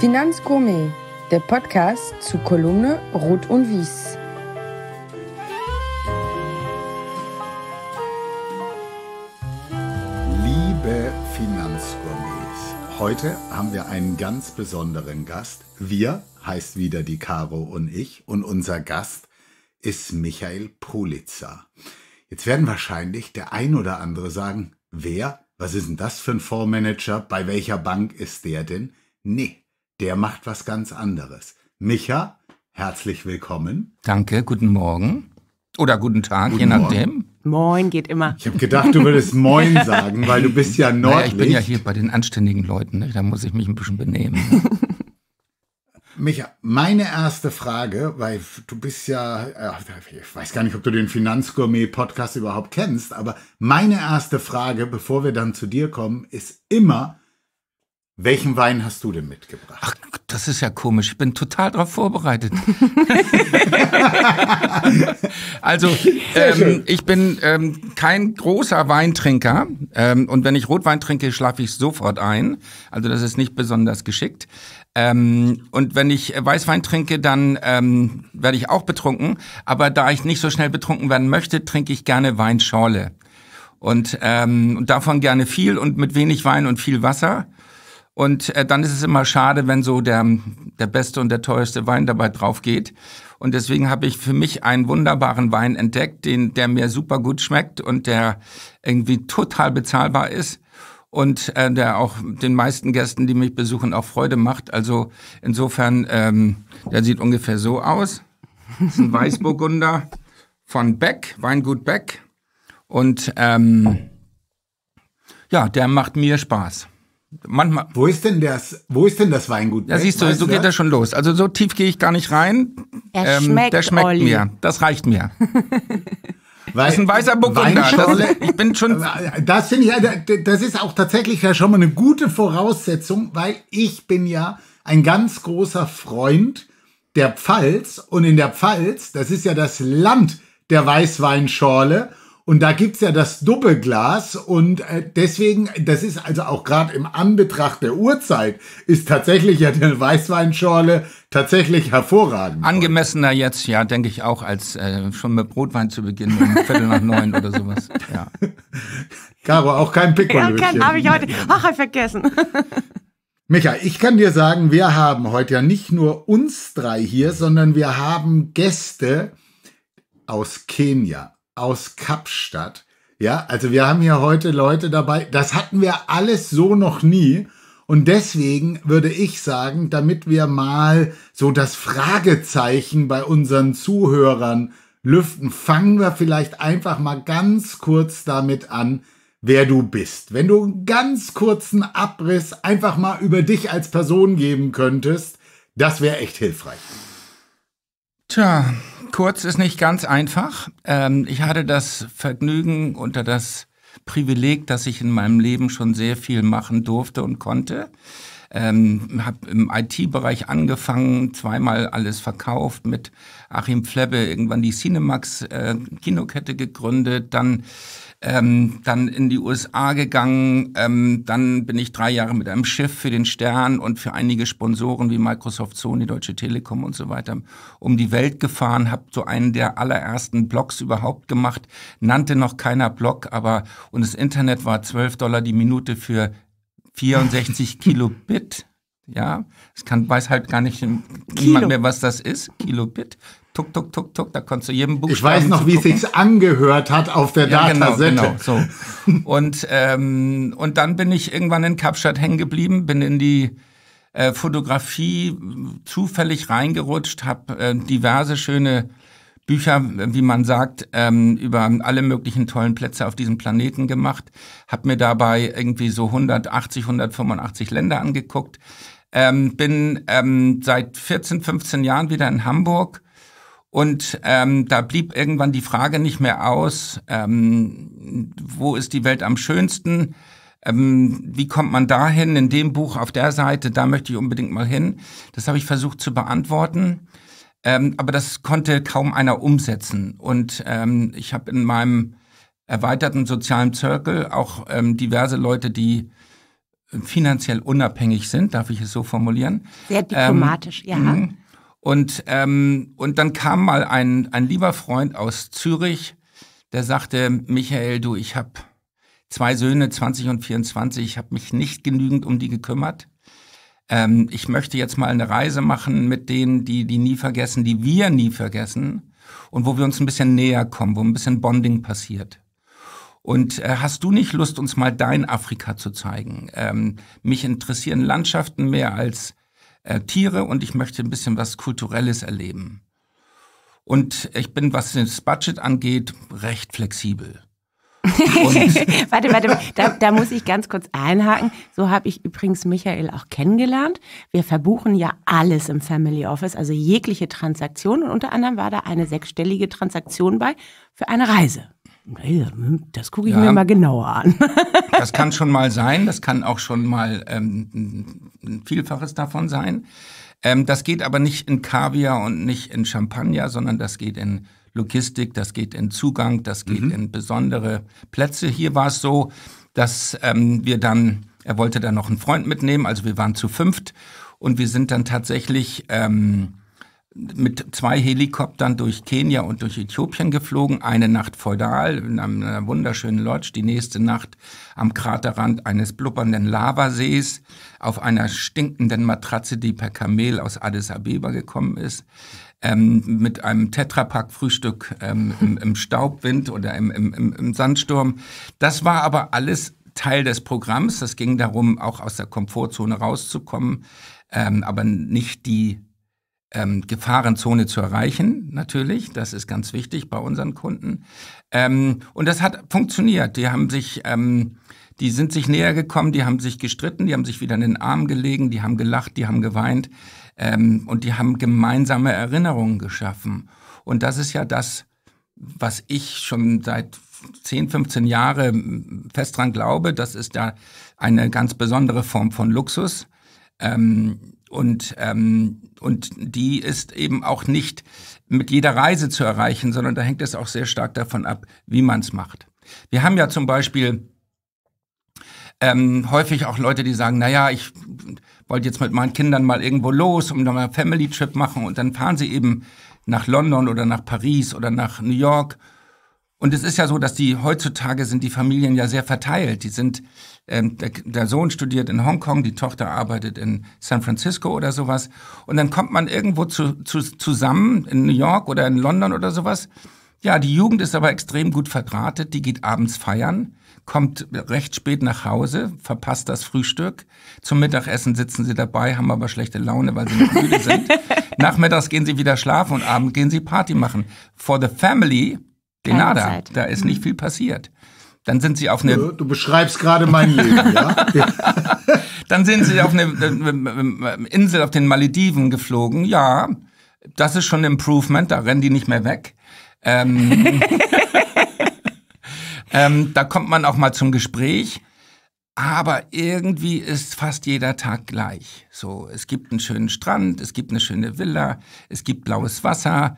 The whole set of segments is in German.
Finanzgourmet, der Podcast zu Kolumne Rot und Wies. Liebe Finanzgourmets, heute haben wir einen ganz besonderen Gast. Wir heißt wieder die Caro und ich und unser Gast ist Michael Politzer. Jetzt werden wahrscheinlich der ein oder andere sagen, wer? Was ist denn das für ein Fondsmanager? Bei welcher Bank ist der denn? Nee, der macht was ganz anderes. Micha, herzlich willkommen. Danke, guten Morgen. Oder guten Tag, guten je nachdem. Morgen. Moin geht immer. Ich habe gedacht, du würdest Moin sagen, weil du bist ja Nordlicht. Naja, ich bin ja hier bei den anständigen Leuten, ne? da muss ich mich ein bisschen benehmen. Micha, meine erste Frage, weil du bist ja, äh, ich weiß gar nicht, ob du den Finanzgourmet-Podcast überhaupt kennst, aber meine erste Frage, bevor wir dann zu dir kommen, ist immer, welchen Wein hast du denn mitgebracht? Ach, das ist ja komisch. Ich bin total darauf vorbereitet. also, ähm, ich bin ähm, kein großer Weintrinker. Ähm, und wenn ich Rotwein trinke, schlafe ich sofort ein. Also, das ist nicht besonders geschickt. Ähm, und wenn ich Weißwein trinke, dann ähm, werde ich auch betrunken. Aber da ich nicht so schnell betrunken werden möchte, trinke ich gerne Weinschorle. Und, ähm, und davon gerne viel und mit wenig Wein und viel Wasser. Und äh, dann ist es immer schade, wenn so der, der beste und der teuerste Wein dabei drauf geht. Und deswegen habe ich für mich einen wunderbaren Wein entdeckt, den, der mir super gut schmeckt und der irgendwie total bezahlbar ist und äh, der auch den meisten Gästen, die mich besuchen, auch Freude macht. Also insofern, ähm, der sieht ungefähr so aus. Das ist ein Weißburgunder von Beck, Weingut Beck. Und ähm, ja, der macht mir Spaß manchmal. Wo ist denn das, wo ist denn das Weingut? Ja, siehst du, so geht das schon los. Also so tief gehe ich gar nicht rein. Er ähm, schmeckt, der schmeckt Olli. mir. Das reicht mir. Weil, das ist ein weißer Burgunder. Das, ich bin schon. Das finde ich, das ist auch tatsächlich ja schon mal eine gute Voraussetzung, weil ich bin ja ein ganz großer Freund der Pfalz und in der Pfalz, das ist ja das Land der Weißweinschorle und da gibt's ja das Doppelglas und äh, deswegen, das ist also auch gerade im Anbetracht der Uhrzeit, ist tatsächlich ja der Weißweinschorle tatsächlich hervorragend. Angemessener jetzt, ja, denke ich auch, als äh, schon mit Brotwein zu beginnen, um Viertel nach neun oder sowas. Ja. Caro, auch kein Pickolöchen. Ja, habe ich heute, ach, hab ich vergessen. Micha, ich kann dir sagen, wir haben heute ja nicht nur uns drei hier, sondern wir haben Gäste aus Kenia aus Kapstadt. Ja, also wir haben hier heute Leute dabei. Das hatten wir alles so noch nie. Und deswegen würde ich sagen, damit wir mal so das Fragezeichen bei unseren Zuhörern lüften, fangen wir vielleicht einfach mal ganz kurz damit an, wer du bist. Wenn du einen ganz kurzen Abriss einfach mal über dich als Person geben könntest, das wäre echt hilfreich. Tja, kurz ist nicht ganz einfach. Ähm, ich hatte das Vergnügen unter das Privileg, dass ich in meinem Leben schon sehr viel machen durfte und konnte. Ähm, habe im IT-Bereich angefangen, zweimal alles verkauft, mit Achim Flebbe irgendwann die Cinemax äh, Kinokette gegründet, dann ähm, dann in die USA gegangen, ähm, dann bin ich drei Jahre mit einem Schiff für den Stern und für einige Sponsoren wie Microsoft, Sony, Deutsche Telekom und so weiter um die Welt gefahren, habe so einen der allerersten Blogs überhaupt gemacht, nannte noch keiner Blog, aber und das Internet war 12 Dollar die Minute für 64 Kilobit. Ja, es kann, weiß halt gar nicht niemand mehr, was das ist, Kilobit tuck, tuck, tuck, tuck, da konntest du jedem Buchstaben Ich weiß noch, wie es sich angehört hat auf der ja, genau, Datasette. Genau, genau, so. und, ähm, und dann bin ich irgendwann in Kapstadt hängen geblieben, bin in die äh, Fotografie zufällig reingerutscht, habe äh, diverse schöne Bücher, wie man sagt, ähm, über alle möglichen tollen Plätze auf diesem Planeten gemacht, habe mir dabei irgendwie so 180, 185 Länder angeguckt, ähm, bin ähm, seit 14, 15 Jahren wieder in Hamburg und ähm, da blieb irgendwann die Frage nicht mehr aus, ähm, wo ist die Welt am schönsten? Ähm, wie kommt man dahin? In dem Buch auf der Seite, da möchte ich unbedingt mal hin. Das habe ich versucht zu beantworten, ähm, aber das konnte kaum einer umsetzen. Und ähm, ich habe in meinem erweiterten sozialen Circle auch ähm, diverse Leute, die finanziell unabhängig sind, darf ich es so formulieren. Sehr diplomatisch, ja mhm. Und, ähm, und dann kam mal ein, ein lieber Freund aus Zürich, der sagte, Michael, du, ich habe zwei Söhne, 20 und 24, ich habe mich nicht genügend um die gekümmert. Ähm, ich möchte jetzt mal eine Reise machen mit denen, die, die nie vergessen, die wir nie vergessen und wo wir uns ein bisschen näher kommen, wo ein bisschen Bonding passiert. Und äh, hast du nicht Lust, uns mal dein Afrika zu zeigen? Ähm, mich interessieren Landschaften mehr als äh, Tiere und ich möchte ein bisschen was Kulturelles erleben. Und ich bin, was das Budget angeht, recht flexibel. warte, warte, da, da muss ich ganz kurz einhaken. So habe ich übrigens Michael auch kennengelernt. Wir verbuchen ja alles im Family Office, also jegliche Transaktion. Und unter anderem war da eine sechsstellige Transaktion bei für eine Reise. Hm, das gucke ich ja, mir mal genauer an. das kann schon mal sein, das kann auch schon mal ähm, ein Vielfaches davon sein. Ähm, das geht aber nicht in Kaviar und nicht in Champagner, sondern das geht in Logistik, das geht in Zugang, das geht mhm. in besondere Plätze. Hier war es so, dass ähm, wir dann, er wollte dann noch einen Freund mitnehmen, also wir waren zu fünft und wir sind dann tatsächlich ähm, mit zwei Helikoptern durch Kenia und durch Äthiopien geflogen, eine Nacht feudal in einer äh, wunderschönen Lodge, die nächste Nacht am Kraterrand eines blubbernden Lavasees auf einer stinkenden Matratze, die per Kamel aus Addis Abeba gekommen ist. Ähm, mit einem Tetrapack-Frühstück ähm, im, im, Staubwind oder im, im, im Sandsturm. Das war aber alles Teil des Programms. Das ging darum, auch aus der Komfortzone rauszukommen, ähm, aber nicht die ähm, Gefahrenzone zu erreichen, natürlich. Das ist ganz wichtig bei unseren Kunden. Ähm, und das hat funktioniert. Die haben sich, ähm, die sind sich näher gekommen, die haben sich gestritten, die haben sich wieder in den Arm gelegen, die haben gelacht, die haben geweint ähm, und die haben gemeinsame Erinnerungen geschaffen. Und das ist ja das, was ich schon seit 10, 15 Jahre fest dran glaube. Das ist ja eine ganz besondere Form von Luxus. Ähm, und ähm, und die ist eben auch nicht mit jeder Reise zu erreichen, sondern da hängt es auch sehr stark davon ab, wie man es macht. Wir haben ja zum Beispiel ähm, häufig auch Leute, die sagen, naja, ich wollte jetzt mit meinen Kindern mal irgendwo los und dann einen Family Trip machen und dann fahren sie eben nach London oder nach Paris oder nach New York. Und es ist ja so, dass die heutzutage sind die Familien ja sehr verteilt. Die sind ähm, der, Sohn studiert in Hongkong, die Tochter arbeitet in San Francisco oder sowas. Und dann kommt man irgendwo zu, zu, zusammen in New York oder in London oder sowas. Ja, die Jugend ist aber extrem gut verdrahtet, die geht abends feiern, kommt recht spät nach Hause, verpasst das Frühstück. Zum Mittagessen sitzen sie dabei, haben aber schlechte Laune, weil sie nicht müde sind. Nachmittags gehen sie wieder schlafen und abends gehen sie Party machen. For the family, de da ist nicht mhm. viel passiert. Dann sind sie auf eine. Du, beschreibst gerade mein Leben, ja? dann sind sie auf eine äh, äh, äh, Insel auf den Malediven geflogen. Ja, das ist schon ein Improvement. Da rennen die nicht mehr weg. Ähm, ähm, da kommt man auch mal zum Gespräch. Aber irgendwie ist fast jeder Tag gleich. So, es gibt einen schönen Strand, es gibt eine schöne Villa, es gibt blaues Wasser,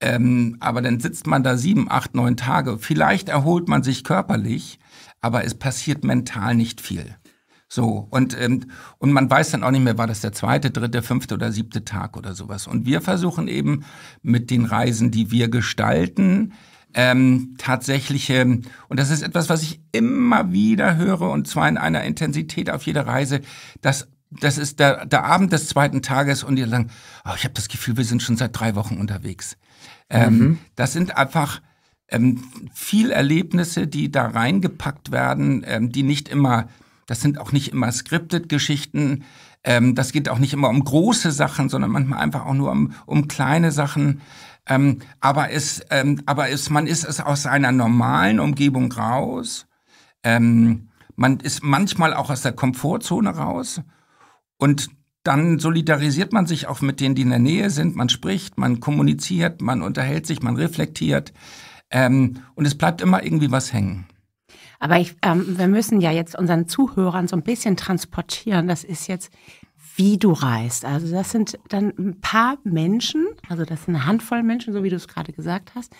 ähm, aber dann sitzt man da sieben, acht, neun Tage. Vielleicht erholt man sich körperlich, aber es passiert mental nicht viel. So, und, ähm, und man weiß dann auch nicht mehr, war das der zweite, dritte, fünfte oder siebte Tag oder sowas. Und wir versuchen eben mit den Reisen, die wir gestalten, ähm, tatsächliche, und das ist etwas, was ich immer wieder höre, und zwar in einer Intensität auf jeder Reise, dass das ist der, der Abend des zweiten Tages und die sagen, oh, ich habe das Gefühl, wir sind schon seit drei Wochen unterwegs. Ähm, mhm. Das sind einfach ähm, viel Erlebnisse, die da reingepackt werden, ähm, die nicht immer, das sind auch nicht immer scripted Geschichten. Ähm, das geht auch nicht immer um große Sachen, sondern manchmal einfach auch nur um, um kleine Sachen. Ähm, aber es, ähm, aber es, man ist es aus seiner normalen Umgebung raus. Ähm, man ist manchmal auch aus der Komfortzone raus. Und dann solidarisiert man sich auch mit denen, die in der Nähe sind. Man spricht, man kommuniziert, man unterhält sich, man reflektiert. Ähm, und es bleibt immer irgendwie was hängen. Aber ich, ähm, wir müssen ja jetzt unseren Zuhörern so ein bisschen transportieren. Das ist jetzt, wie du reist. Also das sind dann ein paar Menschen, also das sind eine Handvoll Menschen, so wie du es gerade gesagt hast.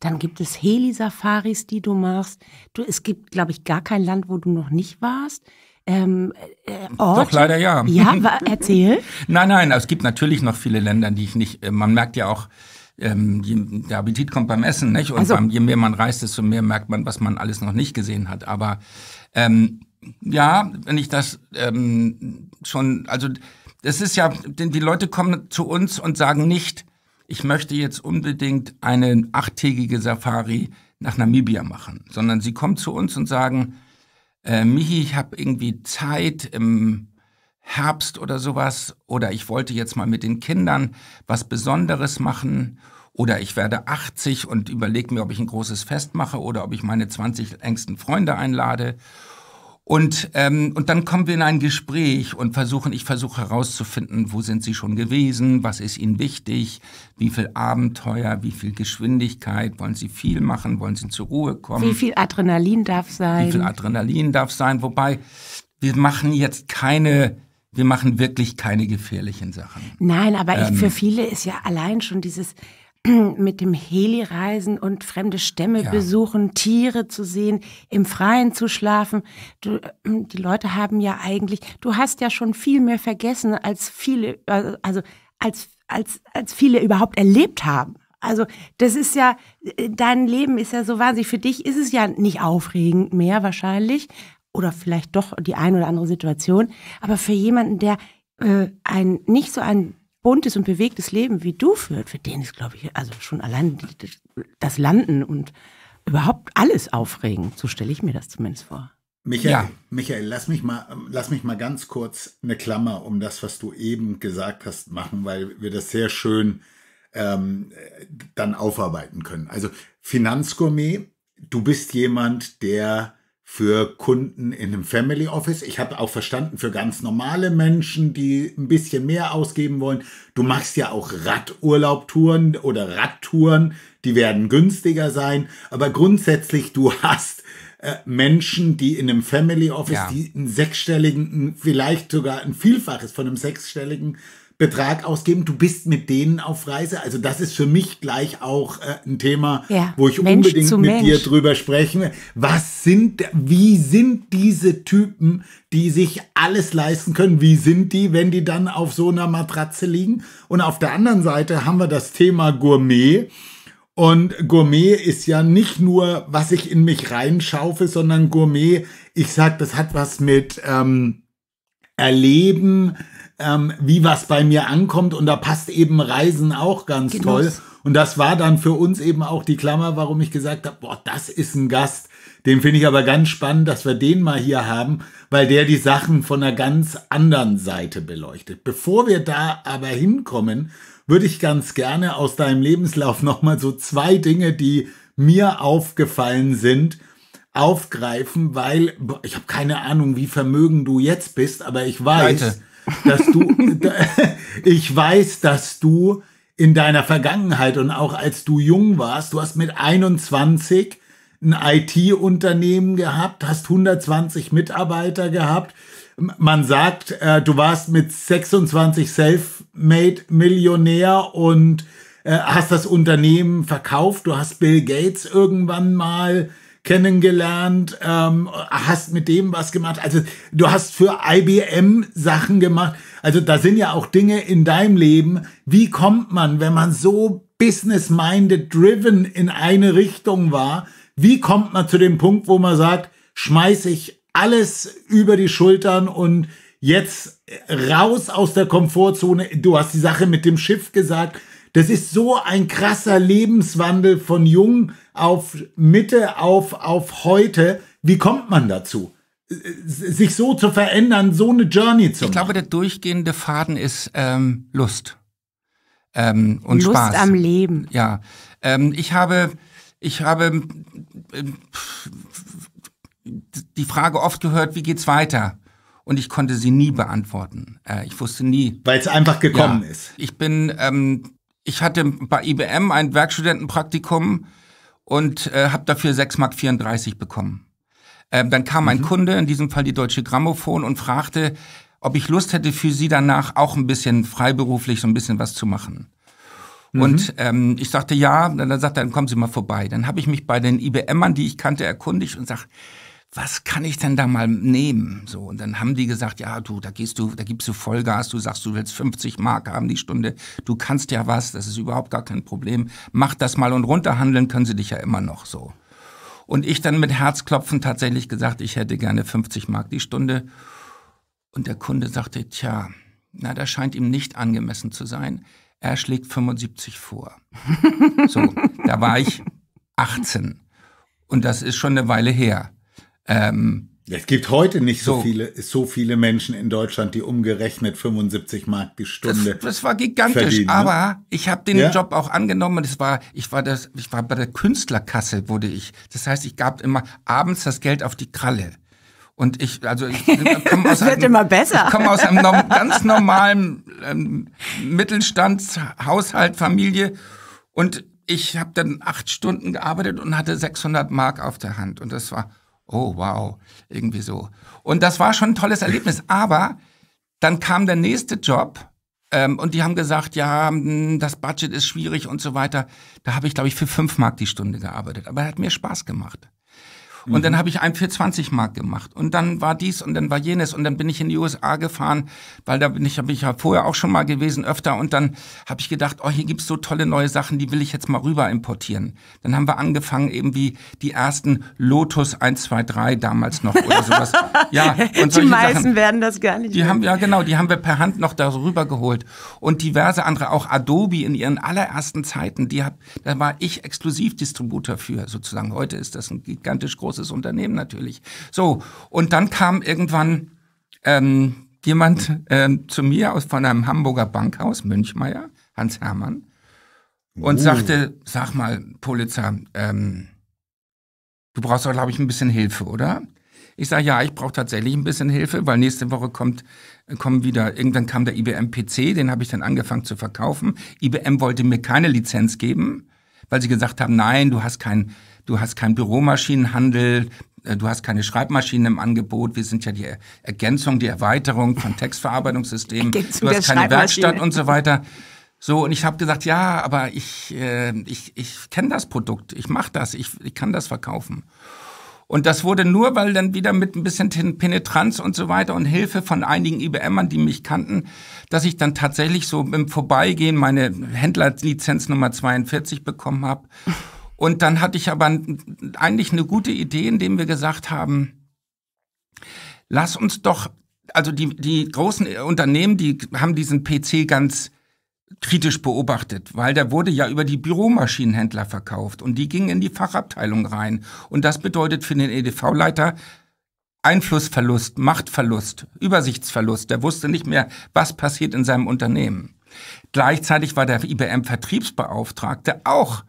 Dann gibt es Heli-Safaris, die du machst. Du, es gibt, glaube ich, gar kein Land, wo du noch nicht warst ähm, äh, äh, Ort? Doch, leider ja. Ja, erzähl. nein, nein, es gibt natürlich noch viele Länder, die ich nicht, äh, man merkt ja auch, ähm, der Appetit kommt beim Essen, nicht? Und also. beim, je mehr man reist, desto mehr merkt man, was man alles noch nicht gesehen hat. Aber ähm, ja, wenn ich das ähm, schon, also das ist ja, die Leute kommen zu uns und sagen nicht, ich möchte jetzt unbedingt eine achttägige Safari nach Namibia machen, sondern sie kommen zu uns und sagen, äh, Michi, ich habe irgendwie Zeit im Herbst oder sowas oder ich wollte jetzt mal mit den Kindern was Besonderes machen oder ich werde 80 und überlege mir, ob ich ein großes Fest mache oder ob ich meine 20 engsten Freunde einlade und, ähm, und dann kommen wir in ein Gespräch und versuchen, ich versuche herauszufinden, wo sind Sie schon gewesen, was ist Ihnen wichtig, wie viel Abenteuer, wie viel Geschwindigkeit, wollen Sie viel machen, wollen Sie zur Ruhe kommen. Wie viel Adrenalin darf sein. Wie viel Adrenalin darf sein, wobei wir machen jetzt keine wir machen wirklich keine gefährlichen Sachen. Nein, aber ich, für ähm, viele ist ja allein schon dieses mit dem Heli reisen und fremde Stämme ja. besuchen, Tiere zu sehen, im Freien zu schlafen. Du, ähm, die Leute haben ja eigentlich, du hast ja schon viel mehr vergessen, als viele, also als, als, als viele überhaupt erlebt haben. Also das ist ja, äh, dein Leben ist ja so wahnsinnig. Für dich ist es ja nicht aufregend mehr wahrscheinlich oder vielleicht doch die ein oder andere Situation. Aber für jemanden, der äh, ein nicht so ein buntes und bewegtes Leben wie du führt, für den ist, glaube ich, also schon allein das Landen und überhaupt alles aufregend. So stelle ich mir das zumindest vor. Michael, ja. Michael, lass mich mal, lass mich mal ganz kurz eine Klammer um das, was du eben gesagt hast, machen, weil wir das sehr schön ähm, dann aufarbeiten können. Also Finanzgourmet, du bist jemand, der für Kunden in einem Family Office. Ich habe auch verstanden, für ganz normale Menschen, die ein bisschen mehr ausgeben wollen. Du machst ja auch Radurlaubtouren oder Radtouren, die werden günstiger sein. Aber grundsätzlich, du hast äh, Menschen, die in einem Family Office, ja. die einen sechsstelligen, vielleicht sogar ein Vielfaches von einem sechsstelligen Betrag ausgeben. Du bist mit denen auf Reise. Also das ist für mich gleich auch äh, ein Thema, ja, wo ich Mensch unbedingt mit Mensch. dir drüber sprechen will. Was sind, wie sind diese Typen, die sich alles leisten können? Wie sind die, wenn die dann auf so einer Matratze liegen? Und auf der anderen Seite haben wir das Thema Gourmet. Und Gourmet ist ja nicht nur, was ich in mich reinschaufe, sondern Gourmet, ich sag, das hat was mit ähm, Erleben, ähm, wie was bei mir ankommt. Und da passt eben Reisen auch ganz Genuss. toll. Und das war dann für uns eben auch die Klammer, warum ich gesagt habe, boah, das ist ein Gast. Den finde ich aber ganz spannend, dass wir den mal hier haben, weil der die Sachen von einer ganz anderen Seite beleuchtet. Bevor wir da aber hinkommen, würde ich ganz gerne aus deinem Lebenslauf nochmal so zwei Dinge, die mir aufgefallen sind, aufgreifen, weil ich habe keine Ahnung, wie vermögen du jetzt bist, aber ich weiß, Leute dass du, ich weiß, dass du in deiner Vergangenheit und auch als du jung warst, du hast mit 21 ein IT-Unternehmen gehabt, hast 120 Mitarbeiter gehabt. Man sagt, äh, du warst mit 26 Self-Made-Millionär und äh, hast das Unternehmen verkauft. Du hast Bill Gates irgendwann mal kennengelernt, ähm, hast mit dem was gemacht. Also du hast für IBM Sachen gemacht. Also da sind ja auch Dinge in deinem Leben. Wie kommt man, wenn man so business-minded driven in eine Richtung war, wie kommt man zu dem Punkt, wo man sagt, schmeiß ich alles über die Schultern und jetzt raus aus der Komfortzone. Du hast die Sache mit dem Schiff gesagt. Das ist so ein krasser Lebenswandel von jung auf Mitte auf, auf heute. Wie kommt man dazu? Sich so zu verändern, so eine Journey zu machen. Ich glaube, der durchgehende Faden ist ähm, Lust. Ähm, und Lust Spaß. am Leben. Ja. Ähm, ich habe, ich habe ähm, die Frage oft gehört, wie geht's weiter? Und ich konnte sie nie beantworten. Äh, ich wusste nie. Weil es einfach gekommen ja. ist. Ich bin ähm, ich hatte bei IBM ein Werkstudentenpraktikum und äh, habe dafür 6,34 Mark bekommen. Ähm, dann kam mhm. ein Kunde, in diesem Fall die Deutsche Grammophon, und fragte, ob ich Lust hätte, für sie danach auch ein bisschen freiberuflich so ein bisschen was zu machen. Mhm. Und ähm, ich sagte ja, dann, dann sagte er, dann kommen Sie mal vorbei. Dann habe ich mich bei den IBMern, die ich kannte, erkundigt und sagte, was kann ich denn da mal nehmen? So, und dann haben die gesagt, ja, du, da gehst du, da gibst du Vollgas, du sagst, du willst 50 Mark haben die Stunde, du kannst ja was, das ist überhaupt gar kein Problem, mach das mal und runterhandeln können sie dich ja immer noch so. Und ich dann mit Herzklopfen tatsächlich gesagt, ich hätte gerne 50 Mark die Stunde. Und der Kunde sagte, tja, na, das scheint ihm nicht angemessen zu sein. Er schlägt 75 vor. so, da war ich 18. Und das ist schon eine Weile her. Ähm, es gibt heute nicht so, so, viele, so viele Menschen in Deutschland, die umgerechnet 75 Mark die Stunde. Das, das war gigantisch, ne? aber ich habe den ja? Job auch angenommen. Das war, ich war das, ich war bei der Künstlerkasse, wurde ich. Das heißt, ich gab immer abends das Geld auf die Kralle. Und ich, also ich, ich komme aus, einem, aus einem ganz normalen ähm, Mittelstandshaushalt, Familie und ich habe dann acht Stunden gearbeitet und hatte 600 Mark auf der Hand und das war oh wow, irgendwie so. Und das war schon ein tolles Erlebnis. Aber dann kam der nächste Job ähm, und die haben gesagt, ja, hm, das Budget ist schwierig und so weiter. Da habe ich, glaube ich, für fünf Mark die Stunde gearbeitet. Aber hat mir Spaß gemacht. Und mhm. dann habe ich einen für 20 Mark gemacht. Und dann war dies und dann war jenes. Und dann bin ich in die USA gefahren, weil da bin ich, bin ich ja vorher auch schon mal gewesen, öfter. Und dann habe ich gedacht, oh, hier gibt's so tolle neue Sachen, die will ich jetzt mal rüber importieren. Dann haben wir angefangen, eben wie die ersten Lotus 123 damals noch oder sowas. ja, und die meisten Sachen, werden das gar nicht. Die haben, ja, genau, die haben wir per Hand noch da rüber geholt. Und diverse andere, auch Adobe in ihren allerersten Zeiten, die hab, da war ich Exklusivdistributor für sozusagen. Heute ist das ein gigantisch großes großes Unternehmen natürlich. So, und dann kam irgendwann ähm, jemand ähm, zu mir aus von einem Hamburger Bankhaus, Münchmeier, Hans Hermann, und uh. sagte, sag mal, Pulitzer, ähm, du brauchst doch, glaube ich, ein bisschen Hilfe, oder? Ich sage, ja, ich brauche tatsächlich ein bisschen Hilfe, weil nächste Woche kommt, kommen wieder, irgendwann kam der IBM PC, den habe ich dann angefangen zu verkaufen. IBM wollte mir keine Lizenz geben, weil sie gesagt haben, nein, du hast kein, du hast keinen Büromaschinenhandel, äh, du hast keine Schreibmaschinen im Angebot, wir sind ja die Ergänzung, die Erweiterung von Textverarbeitungssystemen, du hast keine Werkstatt und so weiter. So, und ich habe gesagt, ja, aber ich, äh, ich, ich kenne das Produkt, ich mache das, ich, ich kann das verkaufen. Und das wurde nur, weil dann wieder mit ein bisschen Penetranz und so weiter und Hilfe von einigen IBMern, die mich kannten, dass ich dann tatsächlich so im Vorbeigehen meine Händlerlizenz Nummer 42 bekommen habe und dann hatte ich aber eigentlich eine gute Idee, indem wir gesagt haben, lass uns doch, also die, die großen Unternehmen, die haben diesen PC ganz kritisch beobachtet, weil der wurde ja über die Büromaschinenhändler verkauft und die gingen in die Fachabteilung rein. Und das bedeutet für den EDV-Leiter Einflussverlust, Machtverlust, Übersichtsverlust. Der wusste nicht mehr, was passiert in seinem Unternehmen. Gleichzeitig war der IBM-Vertriebsbeauftragte auch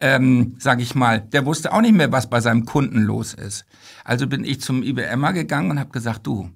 ähm, sage ich mal, der wusste auch nicht mehr, was bei seinem Kunden los ist. Also bin ich zum IBMer gegangen und habe gesagt, du,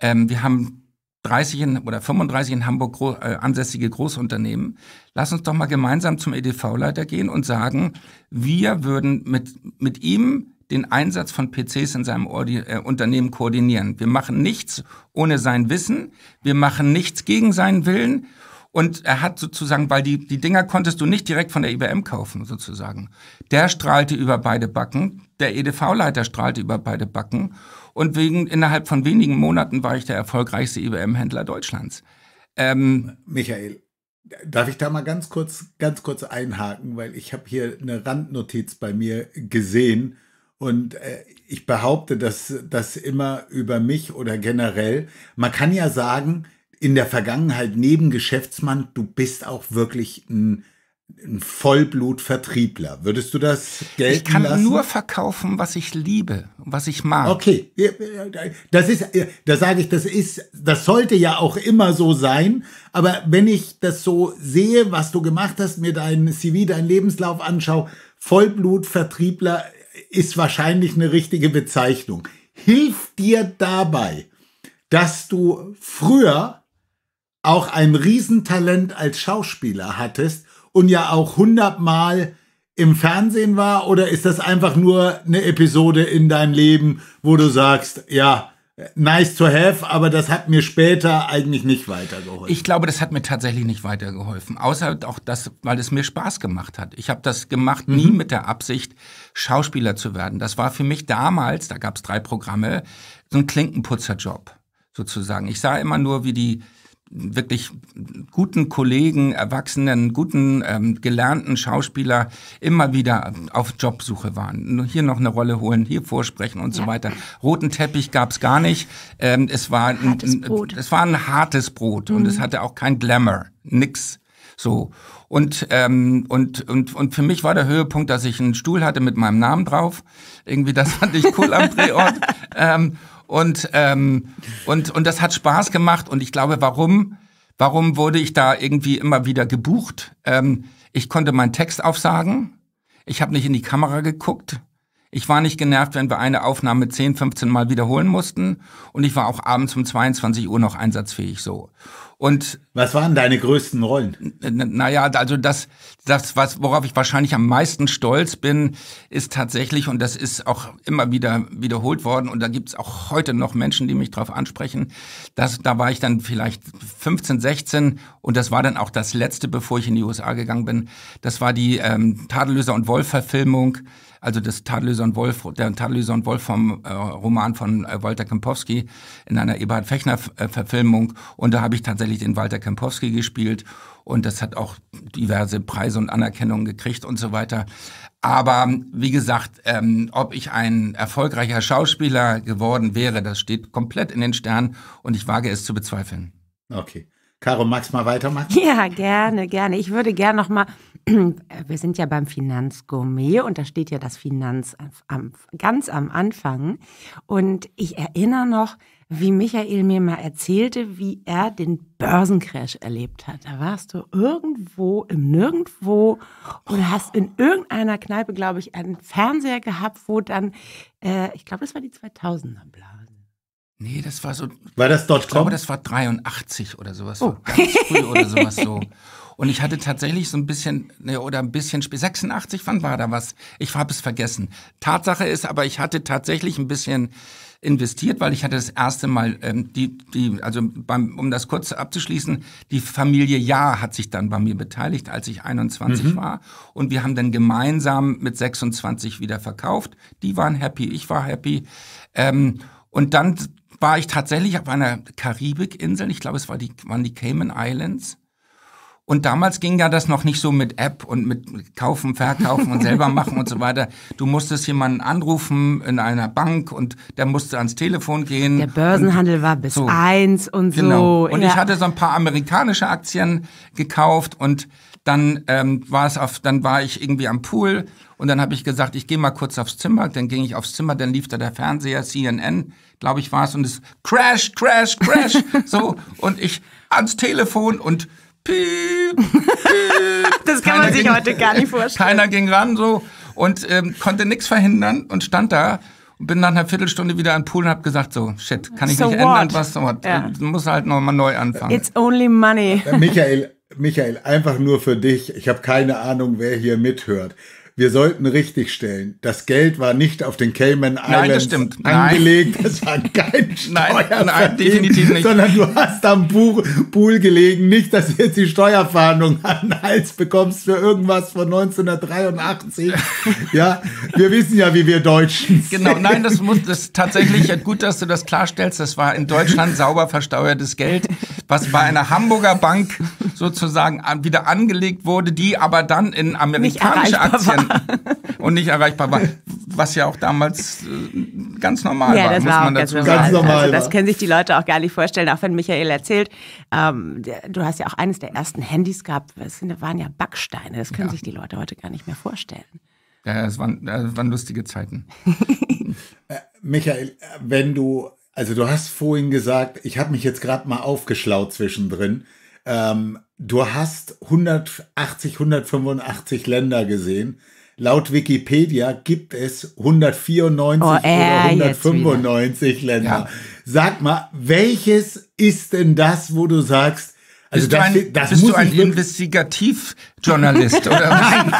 ähm, wir haben 30 in, oder 35 in Hamburg gro äh, ansässige Großunternehmen. Lass uns doch mal gemeinsam zum EDV-Leiter gehen und sagen, wir würden mit, mit ihm den Einsatz von PCs in seinem Ordi äh, Unternehmen koordinieren. Wir machen nichts ohne sein Wissen. Wir machen nichts gegen seinen Willen und er hat sozusagen, weil die, die Dinger konntest du nicht direkt von der IBM kaufen, sozusagen. Der strahlte über beide Backen, der EDV-Leiter strahlte über beide Backen. Und wegen, innerhalb von wenigen Monaten war ich der erfolgreichste IBM-Händler Deutschlands. Ähm, Michael, Darf ich da mal ganz kurz, ganz kurz einhaken, weil ich habe hier eine Randnotiz bei mir gesehen und äh, ich behaupte, dass das immer über mich oder generell. Man kann ja sagen, in der Vergangenheit neben Geschäftsmann, du bist auch wirklich ein, ein Vollblutvertriebler. Würdest du das gelten Ich kann lassen? nur verkaufen, was ich liebe, was ich mag. Okay, das ist, da sage ich, das ist, das sollte ja auch immer so sein. Aber wenn ich das so sehe, was du gemacht hast, mir dein CV, deinen Lebenslauf anschaue, Vollblutvertriebler ist wahrscheinlich eine richtige Bezeichnung. Hilft dir dabei, dass du früher auch ein Riesentalent als Schauspieler hattest und ja auch hundertmal im Fernsehen war? Oder ist das einfach nur eine Episode in deinem Leben, wo du sagst, ja, nice to have, aber das hat mir später eigentlich nicht weitergeholfen. Ich glaube, das hat mir tatsächlich nicht weitergeholfen, außer auch das, weil es mir Spaß gemacht hat. Ich habe das gemacht mhm. nie mit der Absicht, Schauspieler zu werden. Das war für mich damals, da gab es drei Programme, so ein Klinkenputzerjob sozusagen. Ich sah immer nur, wie die wirklich guten Kollegen, erwachsenen, guten, ähm, gelernten Schauspieler immer wieder auf Jobsuche waren. Hier noch eine Rolle holen, hier vorsprechen und ja. so weiter. Roten Teppich gab es gar nicht. Ähm, es, war ein, es war ein hartes Brot mhm. und es mhm. hatte auch kein Glamour, nix. So. Und, ähm, und, und, und für mich war der Höhepunkt, dass ich einen Stuhl hatte mit meinem Namen drauf. Irgendwie, das fand ich cool am Drehort. Ähm, und, ähm, und, und das hat Spaß gemacht und ich glaube, warum, warum wurde ich da irgendwie immer wieder gebucht? Ähm, ich konnte meinen Text aufsagen, ich habe nicht in die Kamera geguckt, ich war nicht genervt, wenn wir eine Aufnahme 10, 15 Mal wiederholen mussten und ich war auch abends um 22 Uhr noch einsatzfähig so. Und was waren deine größten Rollen? Naja, also das, das was, worauf ich wahrscheinlich am meisten stolz bin, ist tatsächlich, und das ist auch immer wieder wiederholt worden, und da gibt's auch heute noch Menschen, die mich darauf ansprechen, dass, da war ich dann vielleicht 15, 16 und das war dann auch das letzte, bevor ich in die USA gegangen bin. Das war die ähm, Tadellöser und Wolf-Verfilmung also das Tadellöser und Wolf, der Tadellöser und Wolf vom äh, Roman von äh, Walter Kempowski in einer Eberhard Fechner äh, Verfilmung und da habe ich tatsächlich den Walter Kempowski gespielt und das hat auch diverse Preise und Anerkennungen gekriegt und so weiter. Aber wie gesagt, ähm, ob ich ein erfolgreicher Schauspieler geworden wäre, das steht komplett in den Sternen und ich wage es zu bezweifeln. Okay. Caro, magst du mal weitermachen? Ja, gerne, gerne. Ich würde gerne noch mal wir sind ja beim Finanzgourmet und da steht ja das Finanz am, ganz am Anfang. Und ich erinnere noch, wie Michael mir mal erzählte, wie er den Börsencrash erlebt hat. Da warst du irgendwo im Nirgendwo und hast in irgendeiner Kneipe, glaube ich, einen Fernseher gehabt, wo dann, äh, ich glaube, das war die 2000er Blase. Nee, das war so. War das dort Ich glaube, das war 83 oder sowas. Oh. ganz früh oder sowas so. Und ich hatte tatsächlich so ein bisschen, ne, oder ein bisschen, 86, wann war da was? Ich habe es vergessen. Tatsache ist aber, ich hatte tatsächlich ein bisschen investiert, weil ich hatte das erste Mal, ähm, die, die, also beim, um das kurz abzuschließen, die Familie Ja hat sich dann bei mir beteiligt, als ich 21 mhm. war. Und wir haben dann gemeinsam mit 26 wieder verkauft. Die waren happy, ich war happy. Ähm, und dann war ich tatsächlich auf einer Karibikinsel, ich glaube, es war die, waren die Cayman Islands. Und damals ging ja das noch nicht so mit App und mit Kaufen, Verkaufen und selber machen und so weiter. Du musstest jemanden anrufen in einer Bank und der musste ans Telefon gehen. Der Börsenhandel war bis so. eins und genau. so. Und ja. ich hatte so ein paar amerikanische Aktien gekauft und dann ähm, war es auf, dann war ich irgendwie am Pool und dann habe ich gesagt, ich gehe mal kurz aufs Zimmer. Dann ging ich aufs Zimmer, dann lief da der Fernseher, CNN, glaube ich war es und es Crash, Crash, Crash, so und ich ans Telefon und piep, piep. das kann keiner man sich ging, heute gar nicht vorstellen. Keiner ging ran so und ähm, konnte nichts verhindern und stand da und bin nach einer Viertelstunde wieder an Pool und habe gesagt so shit kann ich so nicht what? ändern was so what? Ja. Äh, muss halt nochmal neu anfangen it's only money Michael Michael einfach nur für dich ich habe keine Ahnung wer hier mithört wir sollten richtigstellen, das Geld war nicht auf den Cayman Islands nein, das stimmt. angelegt, nein. das war kein Steuervergehen, nein, nein, definitiv nicht. sondern du hast am Pool gelegen, nicht, dass du jetzt die Steuerfahndung an den Hals bekommst für irgendwas von 1983. ja, wir wissen ja, wie wir Deutschen sind. Genau, nein, das muss, das ist tatsächlich, gut, dass du das klarstellst, das war in Deutschland sauber versteuertes Geld, was bei einer Hamburger Bank sozusagen wieder angelegt wurde, die aber dann in amerikanische Aktien und nicht erreichbar war, was ja auch damals äh, ganz normal ja, war, das muss war man dazu also ganz sagen. normal also, das können sich die Leute auch gar nicht vorstellen, auch wenn Michael erzählt, ähm, du hast ja auch eines der ersten Handys gehabt, das waren ja Backsteine, das können ja. sich die Leute heute gar nicht mehr vorstellen. Ja, es waren, das äh, waren lustige Zeiten. Äh, Michael, wenn du, also du hast vorhin gesagt, ich habe mich jetzt gerade mal aufgeschlaut zwischendrin. Ähm, Du hast 180, 185 Länder gesehen. Laut Wikipedia gibt es 194 oh, äh, oder 195 Länder. Ja. Sag mal, welches ist denn das, wo du sagst, also bist das, du ein, das bist du ein Investigativ Journalist, oder? Nein.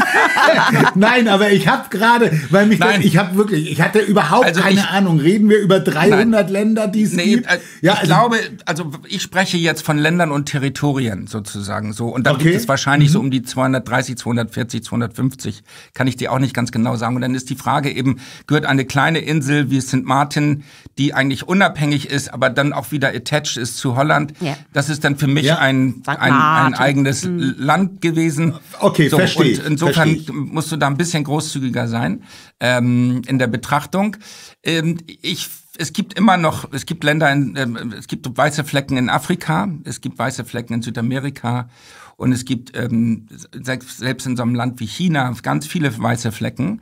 Nein, aber ich habe gerade, weil mich Nein. das, ich habe wirklich, ich hatte überhaupt also keine ich, Ahnung. Reden wir über 300 Nein. Länder, die es nee, gibt? Äh, ja, ich also, glaube, also ich spreche jetzt von Ländern und Territorien sozusagen so. Und da okay. gibt es wahrscheinlich mhm. so um die 230, 240, 250. Kann ich dir auch nicht ganz genau sagen. Und dann ist die Frage eben, gehört eine kleine Insel wie St. Martin, die eigentlich unabhängig ist, aber dann auch wieder attached ist zu Holland. Ja. Das ist dann für mich ja. ein, ein, ein, eigenes mhm. Land gewesen. Okay, so, verstehe. Und insofern versteh. musst du da ein bisschen großzügiger sein ähm, in der Betrachtung. Ähm, ich es gibt immer noch, es gibt Länder, in, äh, es gibt weiße Flecken in Afrika, es gibt weiße Flecken in Südamerika und es gibt ähm, selbst in so einem Land wie China ganz viele weiße Flecken.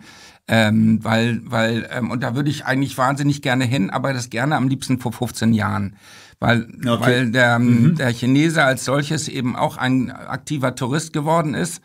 Ähm, weil, weil, ähm, und da würde ich eigentlich wahnsinnig gerne hin, aber das gerne am liebsten vor 15 Jahren weil, okay. weil der, ähm, mhm. der Chinese als solches eben auch ein aktiver Tourist geworden ist,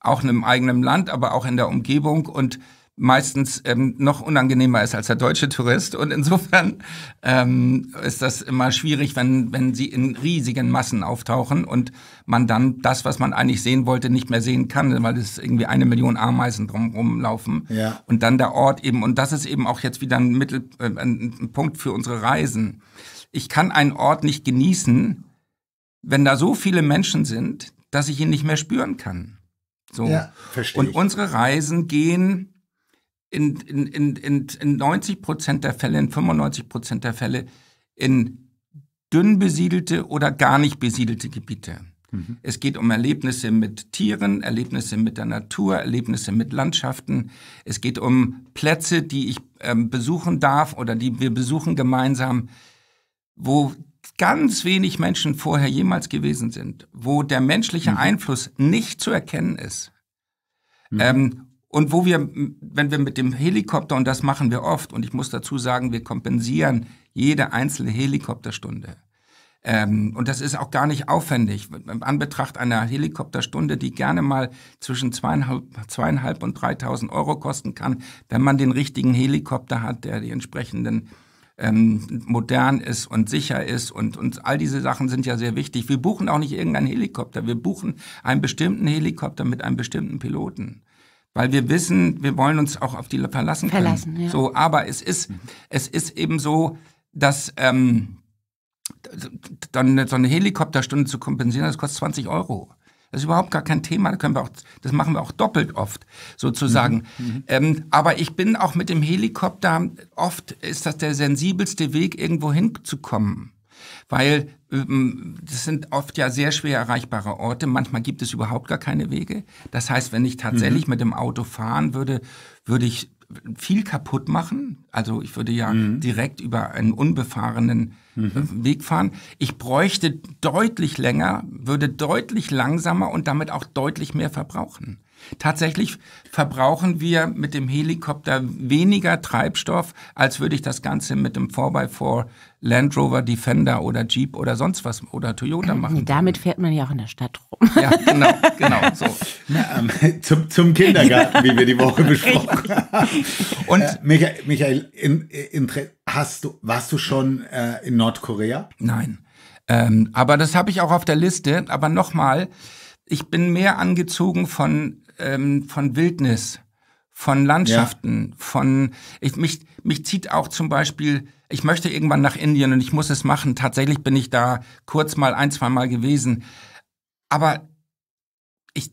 auch in einem eigenen Land, aber auch in der Umgebung und meistens ähm, noch unangenehmer ist als der deutsche Tourist. Und insofern ähm, ist das immer schwierig, wenn, wenn sie in riesigen Massen auftauchen und man dann das, was man eigentlich sehen wollte, nicht mehr sehen kann, weil es irgendwie eine Million Ameisen drum rumlaufen. Ja. Und dann der Ort eben, und das ist eben auch jetzt wieder ein, Mittel, äh, ein Punkt für unsere Reisen ich kann einen Ort nicht genießen, wenn da so viele Menschen sind, dass ich ihn nicht mehr spüren kann. So. Ja, verstehe Und ich. unsere Reisen gehen in, in, in, in, 90 Prozent der Fälle, in 95 Prozent der Fälle in dünn besiedelte oder gar nicht besiedelte Gebiete. Mhm. Es geht um Erlebnisse mit Tieren, Erlebnisse mit der Natur, Erlebnisse mit Landschaften. Es geht um Plätze, die ich ähm, besuchen darf oder die wir besuchen gemeinsam, wo ganz wenig Menschen vorher jemals gewesen sind, wo der menschliche mhm. Einfluss nicht zu erkennen ist. Mhm. Ähm, und wo wir, wenn wir mit dem Helikopter, und das machen wir oft, und ich muss dazu sagen, wir kompensieren jede einzelne Helikopterstunde. Ähm, und das ist auch gar nicht aufwendig. Im Anbetracht einer Helikopterstunde, die gerne mal zwischen zweieinhalb, zweieinhalb und 3000 Euro kosten kann, wenn man den richtigen Helikopter hat, der die entsprechenden ähm, modern ist und sicher ist und, und all diese Sachen sind ja sehr wichtig. Wir buchen auch nicht irgendeinen Helikopter, wir buchen einen bestimmten Helikopter mit einem bestimmten Piloten. Weil wir wissen, wir wollen uns auch auf die verlassen können. Verlassen, ja. So, aber es ist, es ist eben so, dass ähm, dann so eine Helikopterstunde zu kompensieren, das kostet 20 Euro. Das ist überhaupt gar kein Thema. Da können wir auch, das machen wir auch doppelt oft sozusagen. Mhm, mhm. Ähm, aber ich bin auch mit dem Helikopter, oft ist das der sensibelste Weg, irgendwo hinzukommen. Weil ähm, das sind oft ja sehr schwer erreichbare Orte. Manchmal gibt es überhaupt gar keine Wege. Das heißt, wenn ich tatsächlich mhm. mit dem Auto fahren würde, würde ich viel kaputt machen. Also ich würde ja mhm. direkt über einen unbefahrenen äh, mhm. Weg fahren. Ich bräuchte deutlich länger, würde deutlich langsamer und damit auch deutlich mehr verbrauchen. Tatsächlich verbrauchen wir mit dem Helikopter weniger Treibstoff, als würde ich das Ganze mit dem 4x4 Land Rover Defender oder Jeep oder sonst was oder Toyota machen. Nee, damit fährt man ja auch in der Stadt rum. Ja, genau, genau. So. ähm, zum, zum, Kindergarten, wie wir die Woche besprochen haben. Und äh, Michael, Michael in, in, hast du, warst du schon äh, in Nordkorea? Nein. Ähm, aber das habe ich auch auf der Liste. Aber nochmal, ich bin mehr angezogen von ähm, von Wildnis, von Landschaften, ja. von ich, mich mich zieht auch zum Beispiel ich möchte irgendwann nach Indien und ich muss es machen. Tatsächlich bin ich da kurz mal ein zwei Mal gewesen, aber ich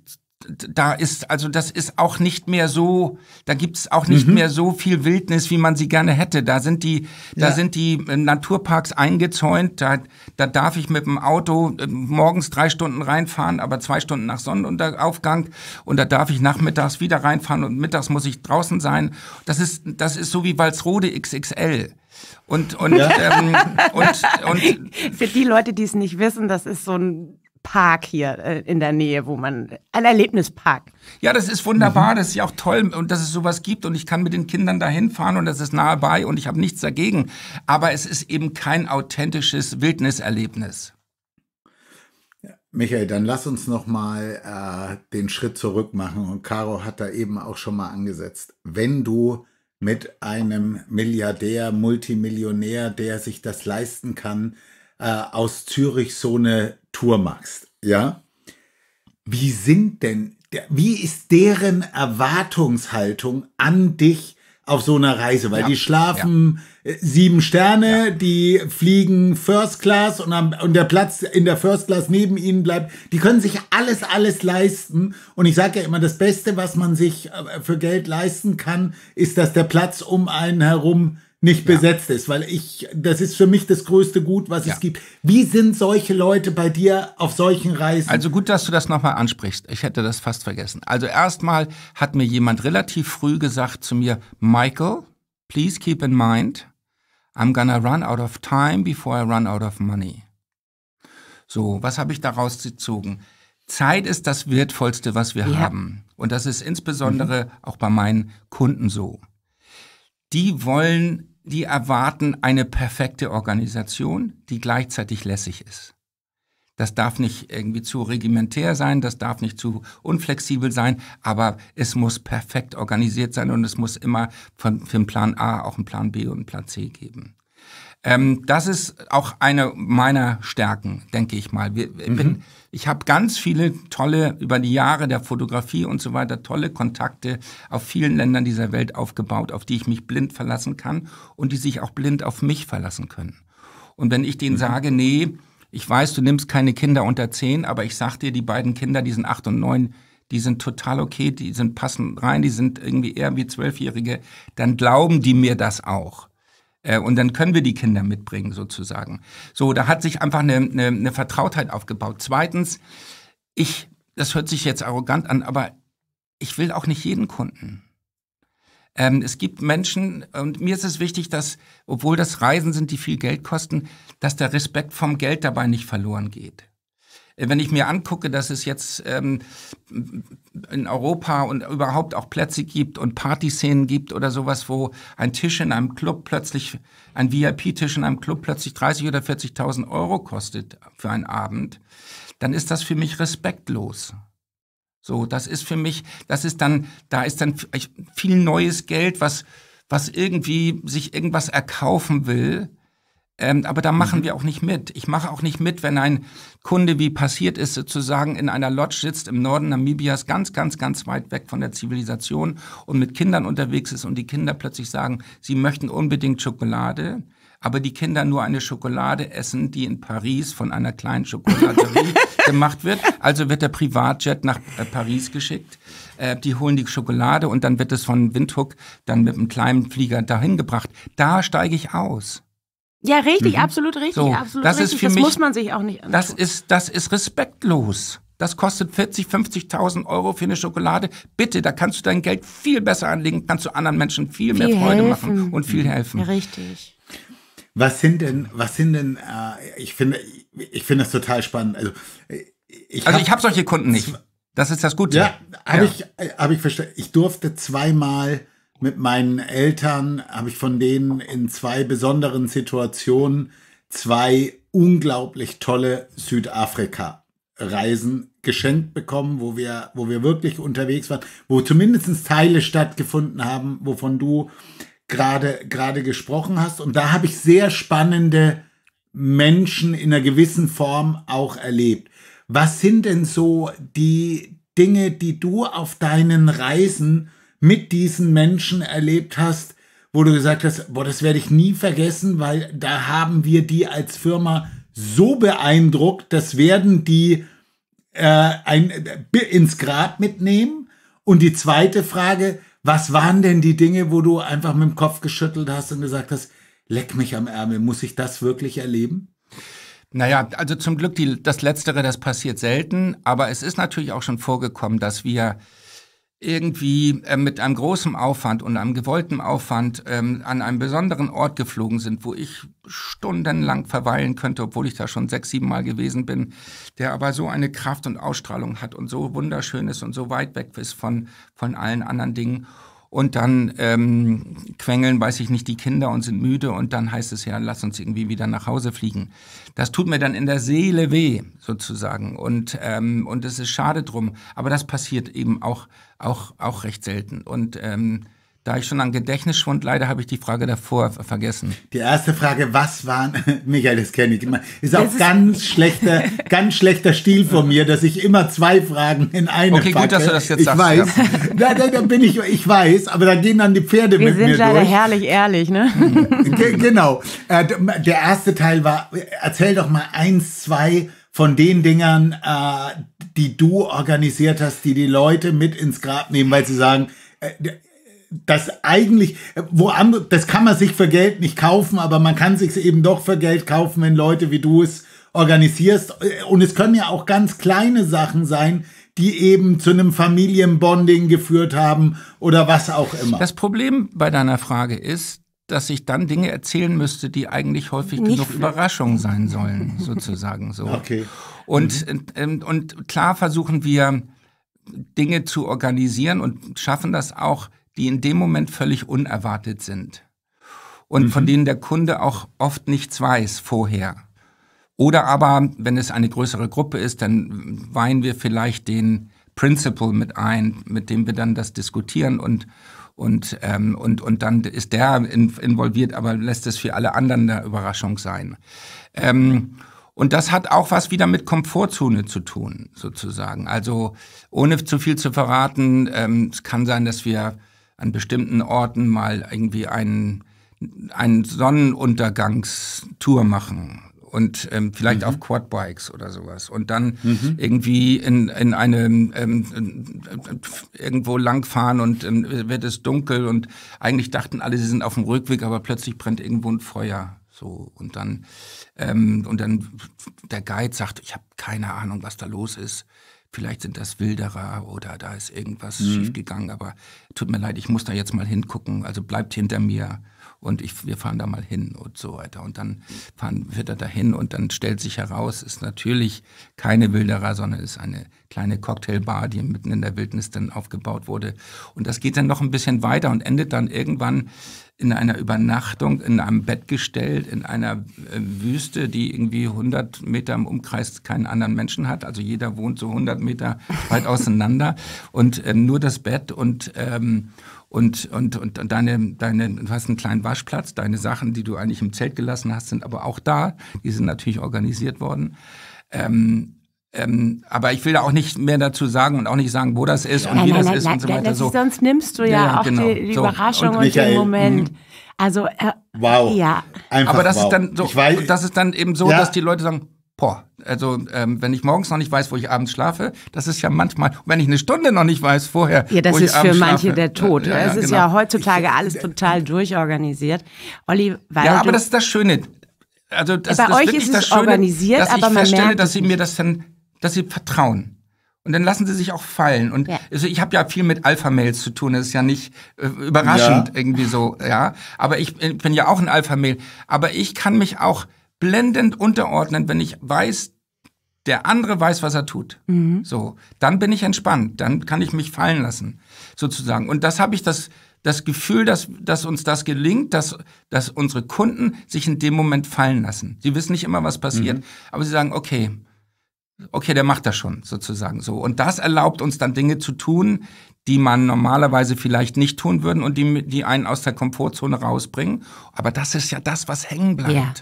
da ist, also das ist auch nicht mehr so, da gibt's auch nicht mhm. mehr so viel Wildnis, wie man sie gerne hätte. Da sind die, ja. da sind die äh, Naturparks eingezäunt, da, da darf ich mit dem Auto äh, morgens drei Stunden reinfahren, aber zwei Stunden nach Sonnenuntergang und da darf ich nachmittags wieder reinfahren und mittags muss ich draußen sein. Das ist, das ist so wie Walsrode XXL. Und, und, ja. ähm, und, und für die Leute, die es nicht wissen, das ist so ein Park hier äh, in der Nähe, wo man ein Erlebnispark. Ja, das ist wunderbar, mhm. das ist ja auch toll und dass es sowas gibt und ich kann mit den Kindern dahin fahren und das ist nahe bei und ich habe nichts dagegen, aber es ist eben kein authentisches Wildniserlebnis. Michael, dann lass uns noch mal äh, den Schritt zurück machen und Caro hat da eben auch schon mal angesetzt. Wenn du mit einem Milliardär, Multimillionär, der sich das leisten kann, äh, aus Zürich so eine Tour machst, ja, wie sind denn, wie ist deren Erwartungshaltung an dich auf so einer Reise? Weil ja, die schlafen ja. Äh, sieben Sterne, ja. die fliegen First Class und, am, und der Platz in der First Class neben ihnen bleibt. Die können sich alles, alles leisten. Und ich sage ja immer, das Beste, was man sich äh, für Geld leisten kann, ist, dass der Platz um einen herum nicht ja. besetzt ist, weil ich, das ist für mich das größte Gut, was ja. es gibt. Wie sind solche Leute bei dir auf solchen Reisen? Also gut, dass du das nochmal ansprichst. Ich hätte das fast vergessen. Also erstmal hat mir jemand relativ früh gesagt zu mir, Michael, please keep in mind, I'm gonna run out of time before I run out of money. So, was habe ich daraus gezogen? Zeit ist das Wertvollste, was wir ja. haben. Und das ist insbesondere mhm. auch bei meinen Kunden so. Die wollen die erwarten eine perfekte Organisation, die gleichzeitig lässig ist. Das darf nicht irgendwie zu regimentär sein, das darf nicht zu unflexibel sein, aber es muss perfekt organisiert sein und es muss immer von, für einen Plan A auch einen Plan B und einen Plan C geben. Ähm, das ist auch eine meiner Stärken, denke ich mal. Wir, mhm. bin, ich habe ganz viele tolle, über die Jahre der Fotografie und so weiter, tolle Kontakte auf vielen Ländern dieser Welt aufgebaut, auf die ich mich blind verlassen kann und die sich auch blind auf mich verlassen können. Und wenn ich denen mhm. sage, nee, ich weiß, du nimmst keine Kinder unter zehn, aber ich sag dir, die beiden Kinder, die sind acht und neun, die sind total okay, die sind passend rein, die sind irgendwie eher wie Zwölfjährige, dann glauben die mir das auch. Äh, und dann können wir die Kinder mitbringen, sozusagen. So, da hat sich einfach eine, eine, eine, Vertrautheit aufgebaut. Zweitens, ich, das hört sich jetzt arrogant an, aber ich will auch nicht jeden Kunden. Ähm, es gibt Menschen, und mir ist es wichtig, dass, obwohl das Reisen sind, die viel Geld kosten, dass der Respekt vom Geld dabei nicht verloren geht. Wenn ich mir angucke, dass es jetzt ähm, in Europa und überhaupt auch Plätze gibt und Partyszenen gibt oder sowas, wo ein Tisch in einem Club plötzlich, ein VIP-Tisch in einem Club plötzlich 30 oder 40.000 Euro kostet für einen Abend, dann ist das für mich respektlos. So, das ist für mich, das ist dann, da ist dann viel neues Geld, was, was irgendwie sich irgendwas erkaufen will ähm, aber da machen mhm. wir auch nicht mit. Ich mache auch nicht mit, wenn ein Kunde, wie passiert ist, sozusagen in einer Lodge sitzt im Norden Namibias, ganz, ganz, ganz weit weg von der Zivilisation und mit Kindern unterwegs ist und die Kinder plötzlich sagen, sie möchten unbedingt Schokolade aber die Kinder nur eine Schokolade essen, die in Paris von einer kleinen Schokoladerie gemacht wird. Also wird der Privatjet nach äh, Paris geschickt. Äh, die holen die Schokolade und dann wird es von Windhoek dann mit einem kleinen Flieger dahin gebracht. Da steige ich aus. Ja, richtig, mhm. absolut richtig, so, absolut das richtig. Ist für das mich, muss man sich auch nicht antun. Das ist, das ist respektlos. Das kostet 40, 50.000 Euro für eine Schokolade. Bitte, da kannst du dein Geld viel besser anlegen, kannst du anderen Menschen viel, viel mehr Freude helfen. machen und viel mhm. helfen. richtig. Was sind denn, was sind denn, äh, ich finde, ich finde das total spannend. Also ich habe also hab solche Kunden nicht. Das ist das Gute. Ja, habe ja. ich, äh, hab ich verstanden. Ich durfte zweimal mit meinen Eltern habe ich von denen in zwei besonderen Situationen zwei unglaublich tolle Südafrika-Reisen geschenkt bekommen, wo wir, wo wir wirklich unterwegs waren, wo zumindest Teile stattgefunden haben, wovon du gerade, gerade gesprochen hast. Und da habe ich sehr spannende Menschen in einer gewissen Form auch erlebt. Was sind denn so die Dinge, die du auf deinen Reisen mit diesen Menschen erlebt hast, wo du gesagt hast, boah, das werde ich nie vergessen, weil da haben wir die als Firma so beeindruckt, das werden die äh, ein, äh, ins Grab mitnehmen. Und die zweite Frage, was waren denn die Dinge, wo du einfach mit dem Kopf geschüttelt hast und gesagt hast, leck mich am Ärmel, muss ich das wirklich erleben? Naja, also zum Glück, die, das Letztere, das passiert selten, aber es ist natürlich auch schon vorgekommen, dass wir irgendwie äh, mit einem großen Aufwand und einem gewollten Aufwand ähm, an einem besonderen Ort geflogen sind, wo ich stundenlang verweilen könnte, obwohl ich da schon sechs, sieben Mal gewesen bin, der aber so eine Kraft und Ausstrahlung hat und so wunderschön ist und so weit weg ist von, von allen anderen Dingen und dann ähm, quengeln, weiß ich nicht, die Kinder und sind müde und dann heißt es ja, lass uns irgendwie wieder nach Hause fliegen. Das tut mir dann in der Seele weh, sozusagen. Und, ähm, und es ist schade drum. Aber das passiert eben auch, auch, auch recht selten. Und ähm, da ich schon an Gedächtnis schwund, leider habe ich die Frage davor vergessen. Die erste Frage, was waren, Michael, das kenne ich immer, ist auch das ganz schlechter, ganz schlechter Stil von mir, dass ich immer zwei Fragen in eine Okay, packe. gut, dass du das jetzt ich sagst. Ich weiß, ja. da, da, bin ich, ich weiß, aber da gehen dann die Pferde Wir mit mir durch. Wir sind leider herrlich ehrlich, ne? genau. Äh, der erste Teil war, erzähl doch mal eins, zwei von den Dingern, äh, die du organisiert hast, die die Leute mit ins Grab nehmen, weil sie sagen, äh, das eigentlich, wo andere, das kann man sich für Geld nicht kaufen, aber man kann sich eben doch für Geld kaufen, wenn Leute wie du es organisierst. Und es können ja auch ganz kleine Sachen sein, die eben zu einem Familienbonding geführt haben oder was auch immer. Das Problem bei deiner Frage ist, dass ich dann Dinge erzählen müsste, die eigentlich häufig Nicht genug Überraschungen sein sollen, sozusagen so. Okay. Und, mhm. Ähm, ähm, und klar versuchen wir Dinge zu organisieren und schaffen das auch die in dem Moment völlig unerwartet sind und mhm. von denen der Kunde auch oft nichts weiß vorher. Oder aber, wenn es eine größere Gruppe ist, dann weihen wir vielleicht den Principal mit ein, mit dem wir dann das diskutieren und und, ähm, und, und dann ist der involviert, aber lässt es für alle anderen eine Überraschung sein. Ähm, und das hat auch was wieder mit Komfortzone zu tun, sozusagen. Also ohne zu viel zu verraten, ähm, es kann sein, dass wir an bestimmten Orten mal irgendwie einen, einen Sonnenuntergangstour machen und ähm, vielleicht mhm. auf Quadbikes oder sowas und dann mhm. irgendwie in, in einem ähm, irgendwo langfahren und ähm, wird es dunkel und eigentlich dachten alle, sie sind auf dem Rückweg, aber plötzlich brennt irgendwo ein Feuer. So, und dann, ähm, und dann der Guide sagt, ich habe keine Ahnung, was da los ist vielleicht sind das Wilderer oder da ist irgendwas mhm. schiefgegangen, aber tut mir leid, ich muss da jetzt mal hingucken, also bleibt hinter mir und ich, wir fahren da mal hin und so weiter. Und dann fahren wir da hin und dann stellt sich heraus, ist natürlich keine Wilderer, sondern ist eine kleine Cocktailbar, die mitten in der Wildnis dann aufgebaut wurde. Und das geht dann noch ein bisschen weiter und endet dann irgendwann in einer Übernachtung, in einem Bett gestellt, in einer äh, Wüste, die irgendwie 100 Meter im Umkreis keinen anderen Menschen hat. Also jeder wohnt so 100 Meter weit auseinander und äh, nur das Bett und, ähm, und, und, und, und, deine, deine, du hast einen kleinen Waschplatz, deine Sachen, die du eigentlich im Zelt gelassen hast, sind aber auch da. Die sind natürlich organisiert worden. Ähm, ähm, aber ich will da auch nicht mehr dazu sagen und auch nicht sagen, wo das ist ja, und wie das nein, ist nein, und so weiter. so. Sonst nimmst du ja, ja auch genau. die, die so. Überraschung und, Michael, und, den Moment. Hm. Also äh, wow, ja. Einfach aber das wow. ist dann so, weiß, das ist dann eben so, ja. dass die Leute sagen, boah, also ähm, wenn ich morgens noch nicht weiß, wo ich abends schlafe, das ist ja manchmal, wenn ich eine Stunde noch nicht weiß vorher, ja, das wo ist ich für manche schlafe, der Tod. Ja, ne? es ist genau. ja heutzutage ich, alles total durchorganisiert. Olli, weil ja, aber das ist das Schöne. Also das, bei das euch ist es das Schöne, organisiert, dass aber ich man feststelle, dass sie mir das dann dass sie vertrauen. Und dann lassen sie sich auch fallen. Und ja. also ich habe ja viel mit Alpha-Mails zu tun, das ist ja nicht äh, überraschend ja. irgendwie so, ja. Aber ich, ich bin ja auch ein Alpha-Mail. Aber ich kann mich auch blendend unterordnen, wenn ich weiß, der andere weiß, was er tut. Mhm. So, dann bin ich entspannt, dann kann ich mich fallen lassen, sozusagen. Und das habe ich das, das Gefühl, dass, dass uns das gelingt, dass, dass unsere Kunden sich in dem Moment fallen lassen. Sie wissen nicht immer, was passiert, mhm. aber sie sagen, okay, okay, der macht das schon sozusagen so. Und das erlaubt uns dann Dinge zu tun, die man normalerweise vielleicht nicht tun würde und die, die einen aus der Komfortzone rausbringen. Aber das ist ja das, was hängen bleibt. Ja.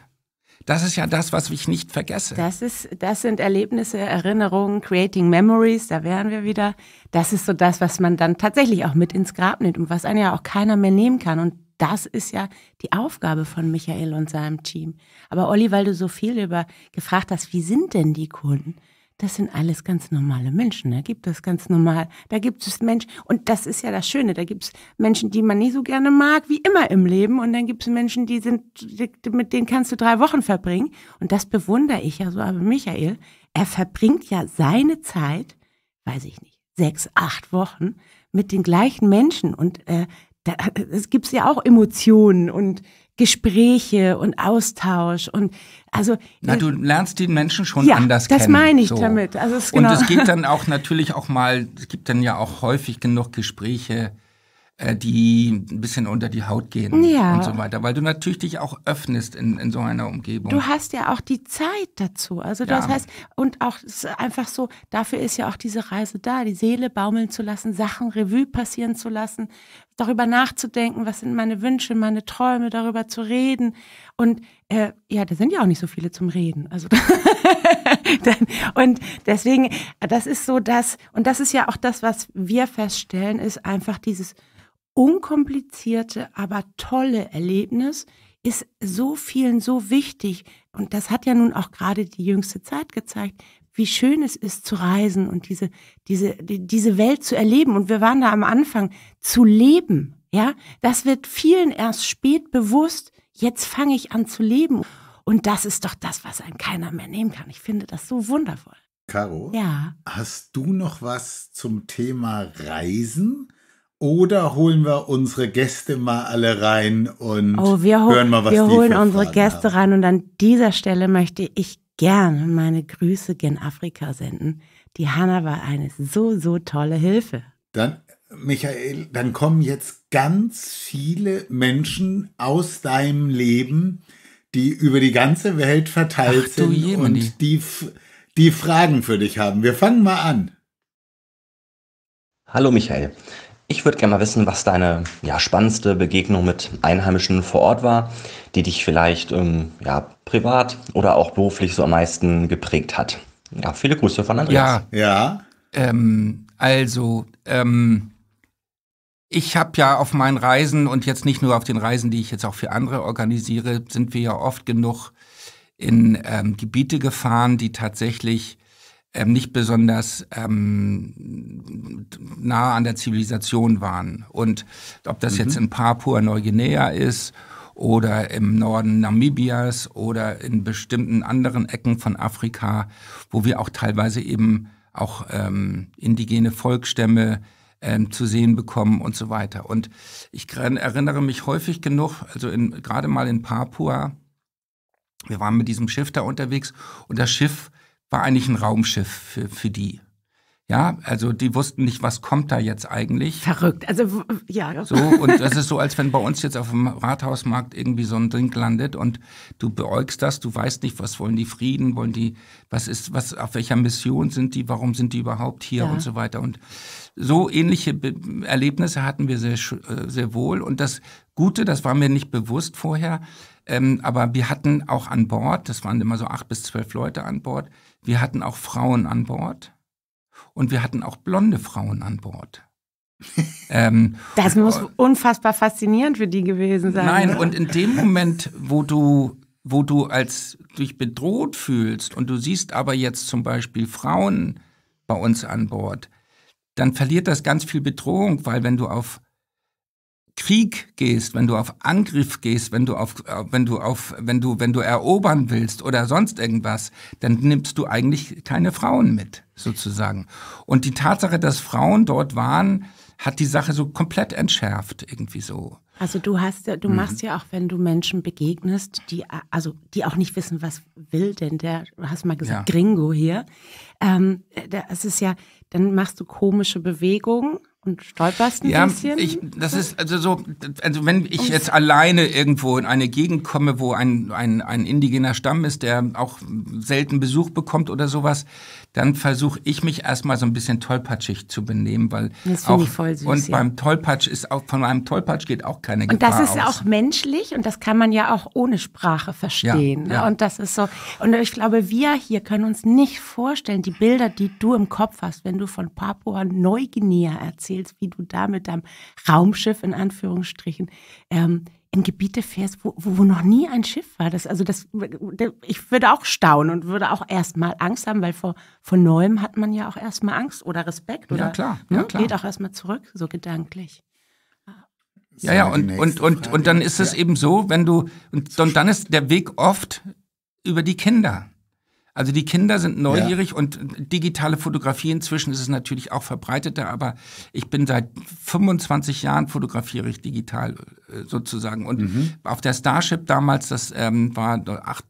Das ist ja das, was ich nicht vergesse. Das, ist, das sind Erlebnisse, Erinnerungen, Creating Memories, da wären wir wieder. Das ist so das, was man dann tatsächlich auch mit ins Grab nimmt und was einem ja auch keiner mehr nehmen kann. Und das ist ja die Aufgabe von Michael und seinem Team. Aber Olli, weil du so viel über gefragt hast, wie sind denn die Kunden? das sind alles ganz normale Menschen. Da ne? gibt es ganz normal, da gibt es Menschen, und das ist ja das Schöne, da gibt es Menschen, die man nie so gerne mag, wie immer im Leben, und dann gibt es Menschen, die sind, mit denen kannst du drei Wochen verbringen. Und das bewundere ich ja so, aber Michael, er verbringt ja seine Zeit, weiß ich nicht, sechs, acht Wochen mit den gleichen Menschen. Und äh, da, es gibt ja auch Emotionen und Gespräche und Austausch und also Na, du lernst den Menschen schon ja, anders das kennen. Das meine ich so. damit. Also es, genau. Und es geht dann auch natürlich auch mal, es gibt dann ja auch häufig genug Gespräche, äh, die ein bisschen unter die Haut gehen ja. und so weiter, weil du natürlich dich auch öffnest in, in so einer Umgebung. Du hast ja auch die Zeit dazu. Also ja. das heißt, und auch ist einfach so, dafür ist ja auch diese Reise da, die Seele baumeln zu lassen, Sachen Revue passieren zu lassen, darüber nachzudenken, was sind meine Wünsche, meine Träume, darüber zu reden. Und äh, ja, da sind ja auch nicht so viele zum Reden. Also und deswegen, das ist so das, und das ist ja auch das, was wir feststellen, ist einfach dieses unkomplizierte, aber tolle Erlebnis ist so vielen so wichtig. Und das hat ja nun auch gerade die jüngste Zeit gezeigt, wie schön es ist zu reisen und diese, diese, die, diese Welt zu erleben. Und wir waren da am Anfang zu leben. Ja, das wird vielen erst spät bewusst. Jetzt fange ich an zu leben. Und das ist doch das, was ein keiner mehr nehmen kann. Ich finde das so wundervoll. Caro, ja. hast du noch was zum Thema Reisen? Oder holen wir unsere Gäste mal alle rein und oh, hören mal, was wir die holen unsere Gäste haben. rein. Und an dieser Stelle möchte ich gerne meine Grüße gen Afrika senden. Die Hanna war eine so, so tolle Hilfe. Dann, Michael, dann kommen jetzt ganz viele Menschen aus deinem Leben, die über die ganze Welt verteilt Ach, sind Jemini. und die, die Fragen für dich haben. Wir fangen mal an. Hallo Michael. Ich würde gerne mal wissen, was deine ja, spannendste Begegnung mit Einheimischen vor Ort war, die dich vielleicht ähm, ja, privat oder auch beruflich so am meisten geprägt hat. Ja, viele Grüße von Andreas. Ja, ja. Ähm, also, ähm, ich habe ja auf meinen Reisen und jetzt nicht nur auf den Reisen, die ich jetzt auch für andere organisiere, sind wir ja oft genug in ähm, Gebiete gefahren, die tatsächlich ähm, nicht besonders ähm, nah an der Zivilisation waren. Und ob das mhm. jetzt in Papua Neuguinea ist oder im Norden Namibias oder in bestimmten anderen Ecken von Afrika, wo wir auch teilweise eben auch ähm, indigene Volksstämme ähm, zu sehen bekommen und so weiter. Und ich erinnere mich häufig genug, also in, gerade mal in Papua, wir waren mit diesem Schiff da unterwegs und das Schiff war eigentlich ein Raumschiff für, für die. Ja, also die wussten nicht, was kommt da jetzt eigentlich. Verrückt. Also ja. So und das ist so, als wenn bei uns jetzt auf dem Rathausmarkt irgendwie so ein Drink landet und du beäugst das, du weißt nicht, was wollen die Frieden, wollen die, was ist, was auf welcher Mission sind die, warum sind die überhaupt hier ja. und so weiter und so ähnliche Be Erlebnisse hatten wir sehr äh, sehr wohl und das Gute, das war mir nicht bewusst vorher, ähm, aber wir hatten auch an Bord, das waren immer so acht bis zwölf Leute an Bord, wir hatten auch Frauen an Bord und wir hatten auch blonde Frauen an Bord. ähm, das muss unfassbar faszinierend für die gewesen sein. Nein, oder? Ne? und in dem Moment, wo du, wo du als dich bedroht fühlst und du siehst aber jetzt zum Beispiel Frauen bei uns an Bord, dann verliert das ganz viel Bedrohung, weil wenn du auf Krieg gehst, wenn du auf Angriff gehst, wenn du auf, äh, wenn du auf, wenn du, wenn du erobern willst oder sonst irgendwas, dann nimmst du eigentlich keine Frauen mit, sozusagen. Und die Tatsache, dass Frauen dort waren, hat die Sache so komplett entschärft, irgendwie so. Also du hast ja, du mhm. machst ja auch, wenn du Menschen begegnest, die äh, also die auch nicht wissen, was will denn der, du hast mal gesagt, ja. Gringo hier. Ähm, äh, das ist ja, dann machst du komische Bewegungen und stolperst ein ja, bisschen? Ich, das ist also so, also wenn ich Ums jetzt alleine irgendwo in eine Gegend komme, wo ein, ein, ein indigener Stamm ist, der auch selten Besuch bekommt oder sowas, dann versuche ich mich erstmal so ein bisschen tollpatschig zu benehmen, weil das auch, ich voll süß, und ja. beim Tollpatsch ist auch von einem Tollpatsch geht auch keine Gefahr Und das ist aus. auch menschlich und das kann man ja auch ohne Sprache verstehen. Ja, ne? ja. Und das ist so und ich glaube, wir hier können uns nicht vorstellen, die Bilder, die du im Kopf hast, wenn du von Papua Neuguinea erzählst, wie du da mit deinem Raumschiff in Anführungsstrichen ähm, in Gebiete fährst, wo, wo, noch nie ein Schiff war. Das, also das, ich würde auch staunen und würde auch erstmal Angst haben, weil vor, vor Neuem hat man ja auch erstmal Angst oder Respekt. Oder, ja, klar, ne, ja, klar. Geht auch erstmal zurück, so gedanklich. Ja, ja, und, und, und, und dann ist es eben so, wenn du, und, und dann ist der Weg oft über die Kinder. Also die Kinder sind neugierig ja. und digitale Fotografie inzwischen ist es natürlich auch verbreiteter, aber ich bin seit 25 Jahren fotografiere ich digital äh, sozusagen. Und mhm. auf der Starship damals, das ähm, war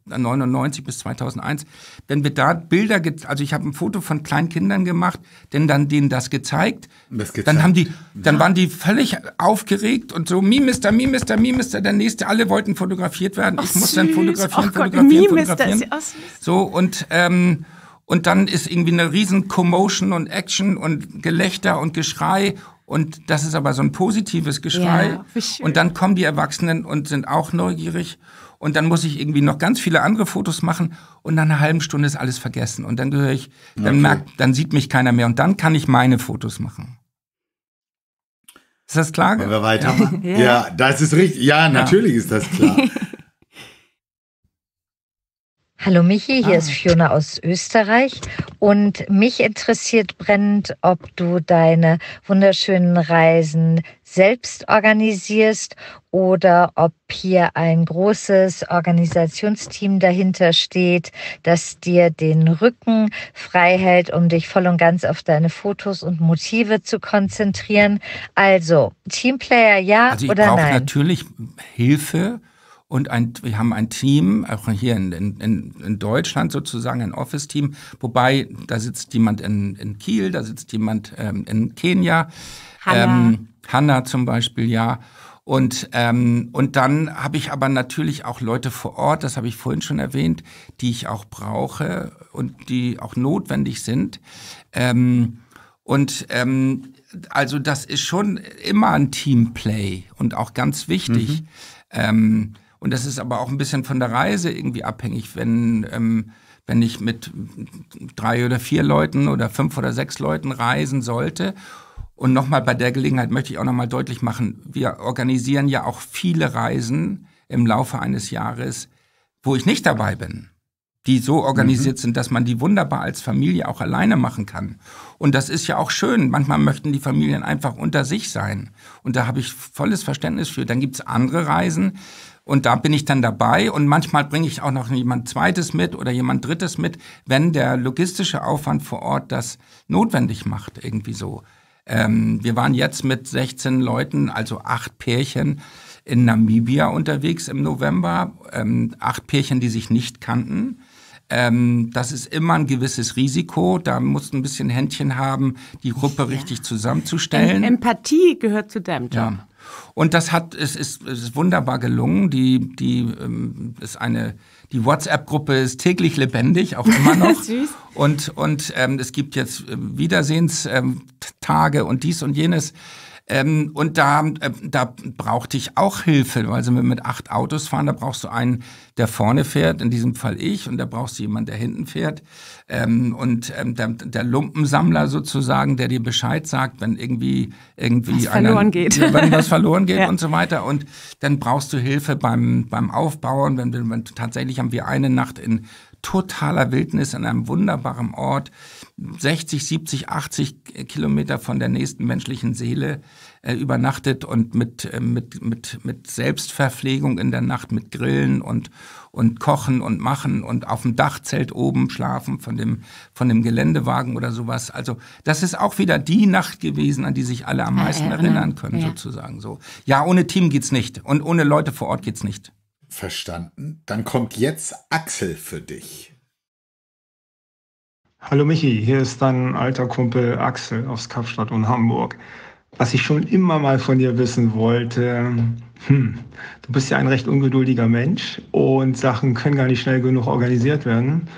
99 bis 2001, wenn wir da Bilder, also ich habe ein Foto von kleinen Kindern gemacht, denn dann denen das gezeigt, das gezeigt. dann haben die, dann ja. waren die völlig aufgeregt und so, Mimister, Mimister, Mimister, der nächste, alle wollten fotografiert werden. Ach, ich musste dann fotografieren, oh fotografieren, Gott, fotografieren. Mister, so und ähm, und dann ist irgendwie eine riesen Commotion und Action und Gelächter und Geschrei und das ist aber so ein positives Geschrei. Ja, und dann kommen die Erwachsenen und sind auch neugierig. Und dann muss ich irgendwie noch ganz viele andere Fotos machen. Und nach einer halben Stunde ist alles vergessen. Und dann gehöre ich, dann okay. merkt, dann sieht mich keiner mehr. Und dann kann ich meine Fotos machen. Ist das klar? Wollen wir weitermachen? Ja. ja. das ist richtig. Ja, natürlich ja. ist das klar. Hallo Michi, hier ah. ist Fiona aus Österreich und mich interessiert brennend, ob du deine wunderschönen Reisen selbst organisierst oder ob hier ein großes Organisationsteam dahinter steht, das dir den Rücken frei hält, um dich voll und ganz auf deine Fotos und Motive zu konzentrieren. Also Teamplayer ja also ich oder nein? Natürlich Hilfe und ein, wir haben ein Team, auch hier in, in, in Deutschland sozusagen, ein Office-Team, wobei da sitzt jemand in, in Kiel, da sitzt jemand ähm, in Kenia, Hanna. Ähm, Hanna zum Beispiel, ja. Und, ähm, und dann habe ich aber natürlich auch Leute vor Ort, das habe ich vorhin schon erwähnt, die ich auch brauche und die auch notwendig sind. Ähm, und ähm, also das ist schon immer ein Teamplay und auch ganz wichtig. Mhm. Ähm, und das ist aber auch ein bisschen von der Reise irgendwie abhängig, wenn, ähm, wenn ich mit drei oder vier Leuten oder fünf oder sechs Leuten reisen sollte. Und nochmal bei der Gelegenheit möchte ich auch nochmal deutlich machen, wir organisieren ja auch viele Reisen im Laufe eines Jahres, wo ich nicht dabei bin die so organisiert mhm. sind, dass man die wunderbar als Familie auch alleine machen kann. Und das ist ja auch schön. Manchmal möchten die Familien einfach unter sich sein. Und da habe ich volles Verständnis für. Dann gibt es andere Reisen. Und da bin ich dann dabei und manchmal bringe ich auch noch jemand Zweites mit oder jemand Drittes mit, wenn der logistische Aufwand vor Ort das notwendig macht, irgendwie so. Ähm, wir waren jetzt mit 16 Leuten, also acht Pärchen, in Namibia unterwegs im November. Ähm, acht Pärchen, die sich nicht kannten. Ähm, das ist immer ein gewisses Risiko. Da musst du ein bisschen Händchen haben, die Gruppe ja. richtig zusammenzustellen. Em Empathie gehört zu deinem Job. Ja. Und das hat, es ist, es ist wunderbar gelungen. Die, die ähm, ist eine, die WhatsApp-Gruppe ist täglich lebendig, auch immer noch. Süß. Und, und ähm, es gibt jetzt äh, Wiedersehenstage und dies und jenes. Ähm, und da, äh, da brauchte ich auch Hilfe. Also wenn wir mit acht Autos fahren, da brauchst du einen, der vorne fährt, in diesem Fall ich, und da brauchst du jemanden, der hinten fährt. Ähm, und ähm, der, der, Lumpensammler sozusagen, der dir Bescheid sagt, wenn irgendwie irgendwie was einer, geht. wenn was verloren geht ja. und so weiter. Und dann brauchst du Hilfe beim, beim Aufbauen. Wenn, wenn, wenn tatsächlich haben wir eine Nacht in totaler Wildnis an einem wunderbaren Ort 60, 70, 80 Kilometer von der nächsten menschlichen Seele äh, übernachtet und mit, äh, mit, mit, mit Selbstverpflegung in der Nacht, mit Grillen und, und Kochen und Machen und auf dem Dachzelt oben schlafen von dem, von dem Geländewagen oder sowas. Also das ist auch wieder die Nacht gewesen, an die sich alle am äh, meisten erinnern können, ja. sozusagen so. Ja, ohne Team geht's nicht und ohne Leute vor Ort geht's nicht. Verstanden. Dann kommt jetzt Axel für dich. Hallo Michi, hier ist dein alter Kumpel Axel aus Kapstadt und Hamburg. Was ich schon immer mal von dir wissen wollte, hm, du bist ja ein recht ungeduldiger Mensch und Sachen können gar nicht schnell genug organisiert werden.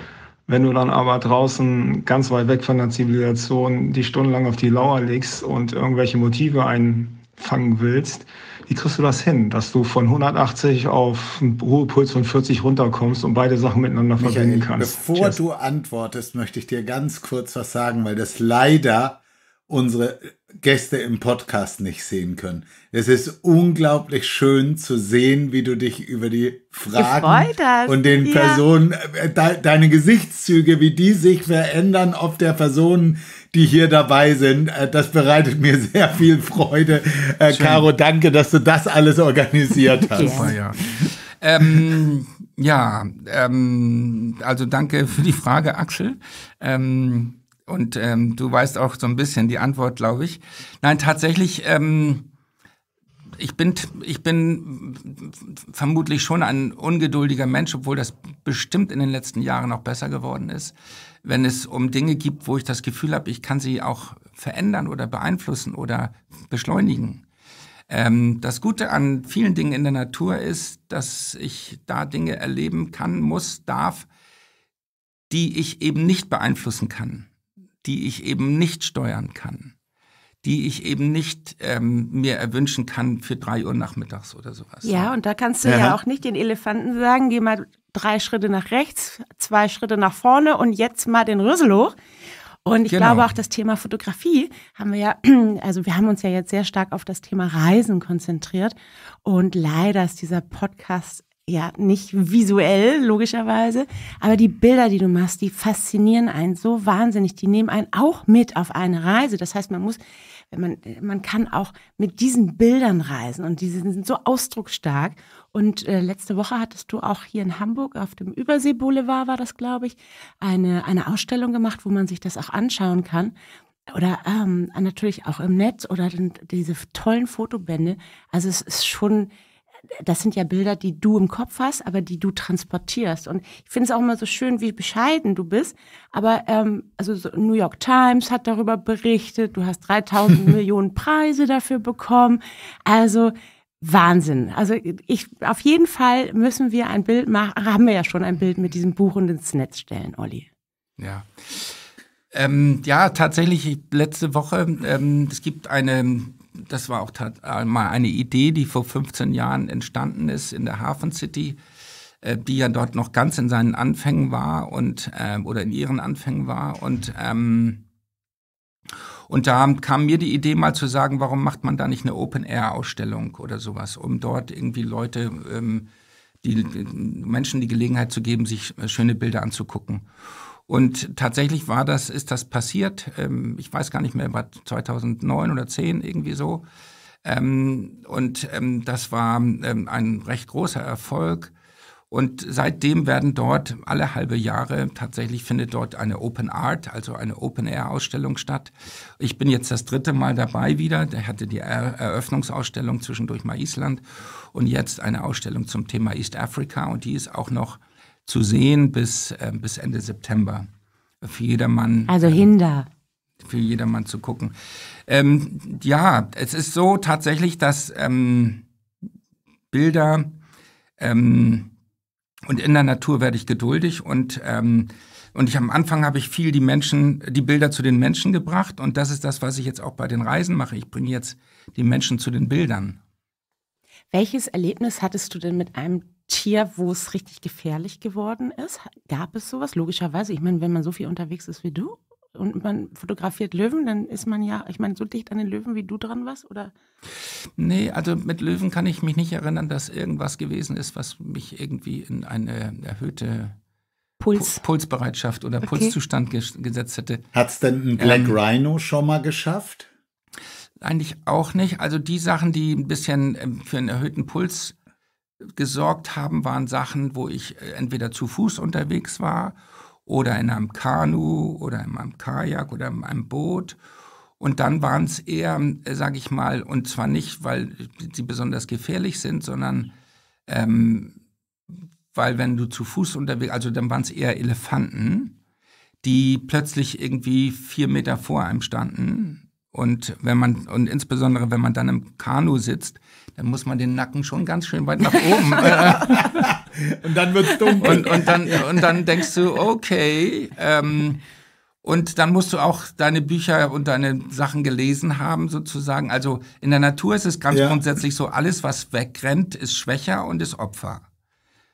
Wenn du dann aber draußen ganz weit weg von der Zivilisation die stundenlang auf die Lauer legst und irgendwelche Motive einfangen willst, wie kriegst du das hin, dass du von 180 auf einen Ruhepuls von 40 runterkommst und beide Sachen miteinander Michael, verbinden kannst? Bevor Cheers. du antwortest, möchte ich dir ganz kurz was sagen, weil das leider unsere Gäste im Podcast nicht sehen können. Es ist unglaublich schön zu sehen, wie du dich über die Fragen und den ja. Personen, äh, de, deine Gesichtszüge, wie die sich verändern, auf der Personen, die hier dabei sind. Äh, das bereitet mir sehr viel Freude. Äh, schön. Caro, danke, dass du das alles organisiert hast. Super, ja. ähm, ja, ähm, also danke für die Frage, Axel. Ähm, und ähm, du weißt auch so ein bisschen die Antwort, glaube ich. Nein, tatsächlich, ähm, ich, bin, ich bin vermutlich schon ein ungeduldiger Mensch, obwohl das bestimmt in den letzten Jahren auch besser geworden ist. Wenn es um Dinge gibt, wo ich das Gefühl habe, ich kann sie auch verändern oder beeinflussen oder beschleunigen. Ähm, das Gute an vielen Dingen in der Natur ist, dass ich da Dinge erleben kann, muss, darf, die ich eben nicht beeinflussen kann die ich eben nicht steuern kann, die ich eben nicht ähm, mir erwünschen kann für drei Uhr nachmittags oder sowas. Ja, und da kannst du ja, ja auch nicht den Elefanten sagen, geh mal drei Schritte nach rechts, zwei Schritte nach vorne und jetzt mal den Rüssel hoch. Und ich genau. glaube auch das Thema Fotografie haben wir ja, also wir haben uns ja jetzt sehr stark auf das Thema Reisen konzentriert. Und leider ist dieser Podcast ja nicht visuell, logischerweise, aber die Bilder, die du machst, die faszinieren einen so wahnsinnig, die nehmen einen auch mit auf eine Reise. Das heißt, man muss, man, man kann auch mit diesen Bildern reisen und die sind so ausdrucksstark. Und äh, letzte Woche hattest du auch hier in Hamburg auf dem Übersee Boulevard, war das, glaube ich, eine, eine Ausstellung gemacht, wo man sich das auch anschauen kann oder ähm, natürlich auch im Netz oder diese tollen Fotobände. Also es ist schon das sind ja Bilder, die du im Kopf hast, aber die du transportierst. Und ich finde es auch immer so schön, wie bescheiden du bist. Aber ähm, also so New York Times hat darüber berichtet, du hast 3000 Millionen Preise dafür bekommen. Also Wahnsinn. Also ich, auf jeden Fall müssen wir ein Bild machen, haben wir ja schon ein Bild mit diesem Buch und ins Netz stellen, Olli. Ja. Ähm, ja, tatsächlich, letzte Woche, ähm, es gibt eine das war auch äh, mal eine Idee, die vor 15 Jahren entstanden ist in der Hafen City, äh, die ja dort noch ganz in seinen Anfängen war und äh, oder in ihren Anfängen war und ähm, und da kam mir die Idee mal zu sagen, warum macht man da nicht eine Open-Air-Ausstellung oder sowas, um dort irgendwie Leute, ähm, die Menschen die Gelegenheit zu geben, sich äh, schöne Bilder anzugucken. Und tatsächlich war das, ist das passiert. Ähm, ich weiß gar nicht mehr, war 2009 oder 10 irgendwie so. Ähm, und ähm, das war ähm, ein recht großer Erfolg. Und seitdem werden dort alle halbe Jahre tatsächlich findet dort eine Open Art, also eine Open Air Ausstellung statt. Ich bin jetzt das dritte Mal dabei wieder. Der hatte die Eröffnungsausstellung zwischendurch mal Island und jetzt eine Ausstellung zum Thema East Africa und die ist auch noch zu sehen bis, äh, bis Ende September. Für jedermann. Also Hinder. Ähm, für jedermann zu gucken. Ähm, ja, es ist so tatsächlich, dass ähm, Bilder ähm, und in der Natur werde ich geduldig und ähm, und ich am Anfang habe ich viel die Menschen, die Bilder zu den Menschen gebracht. Und das ist das, was ich jetzt auch bei den Reisen mache. Ich bringe jetzt die Menschen zu den Bildern. Welches Erlebnis hattest du denn mit einem Tier, wo es richtig gefährlich geworden ist? Gab es sowas? Logischerweise, ich meine, wenn man so viel unterwegs ist wie du und man fotografiert Löwen, dann ist man ja, ich meine, so dicht an den Löwen wie du dran warst, oder? Nee, also mit Löwen kann ich mich nicht erinnern, dass irgendwas gewesen ist, was mich irgendwie in eine erhöhte Puls. Pulsbereitschaft oder okay. Pulszustand gesetzt hätte. Hat es denn ein Black ähm, Rhino schon mal geschafft? Eigentlich auch nicht. Also die Sachen, die ein bisschen ähm, für einen erhöhten Puls gesorgt haben, waren Sachen, wo ich äh, entweder zu Fuß unterwegs war oder in einem Kanu oder in einem Kajak oder in einem Boot. Und dann waren es eher, äh, sage ich mal, und zwar nicht, weil sie besonders gefährlich sind, sondern ähm, weil wenn du zu Fuß unterwegs, also dann waren es eher Elefanten, die plötzlich irgendwie vier Meter vor einem standen. Und wenn man, und insbesondere wenn man dann im Kanu sitzt, dann muss man den Nacken schon ganz schön weit nach oben. Äh, und dann wird es dunkel. Und, und, dann, und dann denkst du, okay, ähm, und dann musst du auch deine Bücher und deine Sachen gelesen haben, sozusagen. Also in der Natur ist es ganz ja. grundsätzlich so, alles, was wegrennt, ist schwächer und ist Opfer.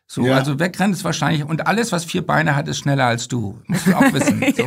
So, ja. also wegrennt ist wahrscheinlich, und alles, was vier Beine hat, ist schneller als du. Musst du auch wissen. So.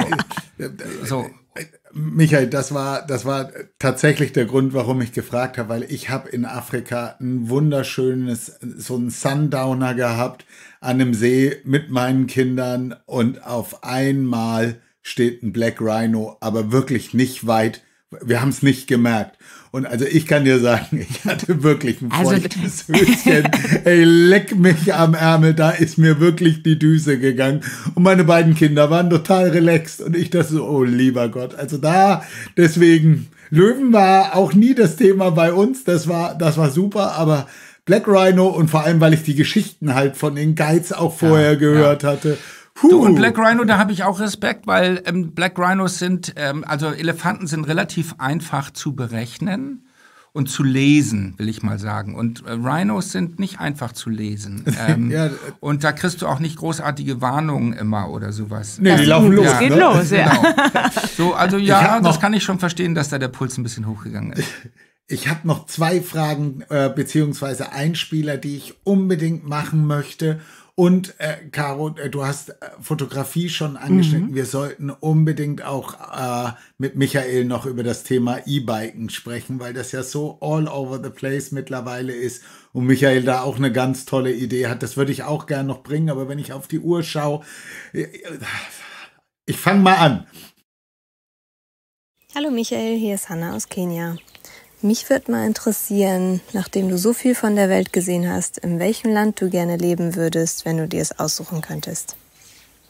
so. Äh, äh, Michael, das war, das war tatsächlich der Grund, warum ich gefragt habe, weil ich habe in Afrika ein wunderschönes, so ein Sundowner gehabt an einem See mit meinen Kindern und auf einmal steht ein Black Rhino, aber wirklich nicht weit. Wir haben es nicht gemerkt. Und also ich kann dir sagen, ich hatte wirklich ein also, feuchtes Höschen. Ey, leck mich am Ärmel, da ist mir wirklich die Düse gegangen. Und meine beiden Kinder waren total relaxed. Und ich dachte so, oh lieber Gott. Also da, deswegen, Löwen war auch nie das Thema bei uns. Das war, das war super, aber Black Rhino und vor allem, weil ich die Geschichten halt von den Geiz auch vorher ja, gehört ja. hatte. Huh. und Black Rhino, da habe ich auch Respekt, weil ähm, Black Rhinos sind, ähm, also Elefanten sind relativ einfach zu berechnen und zu lesen, will ich mal sagen. Und äh, Rhinos sind nicht einfach zu lesen. Ähm, ja. Äh, und da kriegst du auch nicht großartige Warnungen immer oder sowas. Nee, die laufen los. Das ja, geht ne? los, ja. Genau. So, also ja, das kann ich schon verstehen, dass da der Puls ein bisschen hochgegangen ist. Ich habe noch zwei Fragen äh, beziehungsweise Einspieler, die ich unbedingt machen möchte. Und äh, Caro, äh, du hast äh, Fotografie schon angeschnitten. Mhm. Wir sollten unbedingt auch äh, mit Michael noch über das Thema E-Biken sprechen, weil das ja so all over the place mittlerweile ist und Michael da auch eine ganz tolle Idee hat. Das würde ich auch gerne noch bringen, aber wenn ich auf die Uhr schaue, äh, ich fange mal an. Hallo Michael, hier ist Hanna aus Kenia. Mich würde mal interessieren, nachdem du so viel von der Welt gesehen hast, in welchem Land du gerne leben würdest, wenn du dir es aussuchen könntest.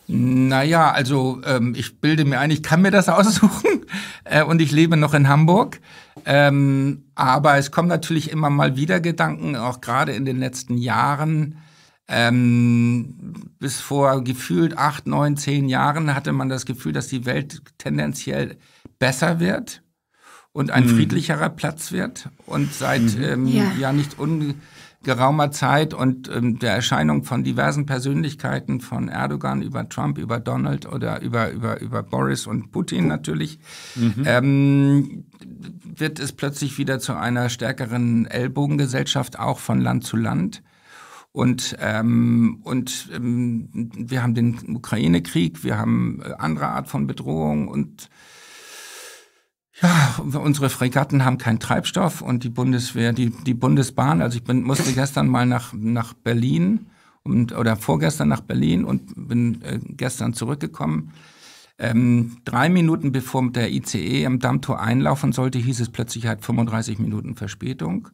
Naja, also ähm, ich bilde mir ein, ich kann mir das aussuchen äh, und ich lebe noch in Hamburg. Ähm, aber es kommen natürlich immer mal wieder Gedanken, auch gerade in den letzten Jahren. Ähm, bis vor gefühlt acht, neun, zehn Jahren hatte man das Gefühl, dass die Welt tendenziell besser wird und ein mhm. friedlicherer Platz wird. Und seit mhm. ähm, ja. ja. nicht ungeraumer Zeit und ähm, der Erscheinung von diversen Persönlichkeiten, von Erdogan über Trump, über Donald oder über, über, über Boris und Putin natürlich, mhm. ähm, wird es plötzlich wieder zu einer stärkeren Ellbogengesellschaft auch von Land zu Land. Und, ähm, und ähm, wir haben den Ukraine-Krieg, wir haben äh, andere Art von Bedrohung und ja, unsere Fregatten haben keinen Treibstoff und die Bundeswehr, die, die Bundesbahn, also ich bin, musste gestern mal nach, nach Berlin und, oder vorgestern nach Berlin und bin äh, gestern zurückgekommen. Ähm, drei Minuten bevor der ICE am Dammtor einlaufen sollte, hieß es plötzlich halt 35 Minuten Verspätung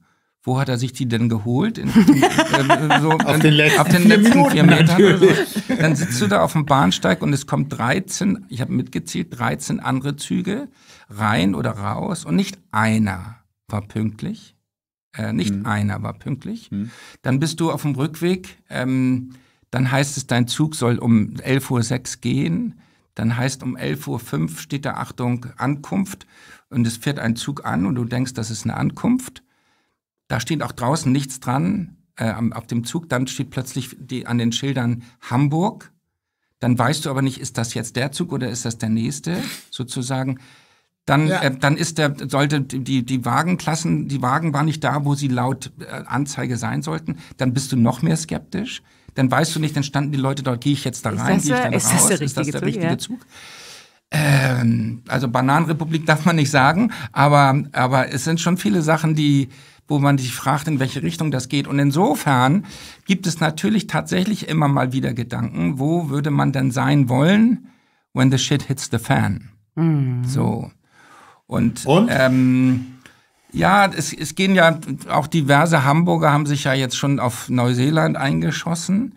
wo hat er sich die denn geholt? In, in, äh, so auf, in, den letzten, auf, den vier letzten Minuten vier Metern. So. Dann sitzt du da auf dem Bahnsteig und es kommen 13, ich habe mitgezählt, 13 andere Züge rein oder raus und nicht einer war pünktlich. Äh, nicht mhm. einer war pünktlich. Mhm. Dann bist du auf dem Rückweg, ähm, dann heißt es, dein Zug soll um 11.06 Uhr gehen. Dann heißt um 11.05 Uhr steht da Achtung Ankunft und es fährt ein Zug an und du denkst, das ist eine Ankunft da steht auch draußen nichts dran äh, auf dem Zug. Dann steht plötzlich die, an den Schildern Hamburg. Dann weißt du aber nicht, ist das jetzt der Zug oder ist das der nächste sozusagen. Dann, ja. äh, dann ist der, sollte die, die Wagenklassen, die Wagen waren nicht da, wo sie laut äh, Anzeige sein sollten. Dann bist du noch mehr skeptisch. Dann weißt du nicht, dann standen die Leute dort, gehe ich jetzt da rein, gehe ich da ist raus, das ist das der Zug, richtige ja. Zug? Ähm, also Bananenrepublik darf man nicht sagen, aber, aber es sind schon viele Sachen, die, wo man sich fragt, in welche Richtung das geht. Und insofern gibt es natürlich tatsächlich immer mal wieder Gedanken, wo würde man denn sein wollen, when the shit hits the fan. Mhm. So. Und, Und? Ähm, ja, es, es gehen ja auch diverse Hamburger haben sich ja jetzt schon auf Neuseeland eingeschossen.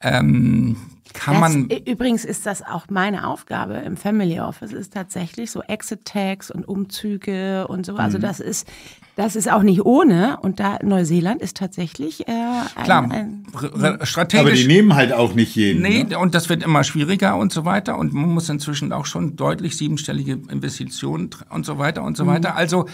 Ähm, kann das, man übrigens ist das auch meine Aufgabe im Family Office, ist tatsächlich so Exit-Tags und Umzüge und so. Also mhm. das ist das ist auch nicht ohne und da Neuseeland ist tatsächlich äh, ein, Klar, ein, strategisch. Aber die nehmen halt auch nicht jeden. Nee, ne? und das wird immer schwieriger und so weiter und man muss inzwischen auch schon deutlich siebenstellige Investitionen und so weiter und so mhm. weiter. Also,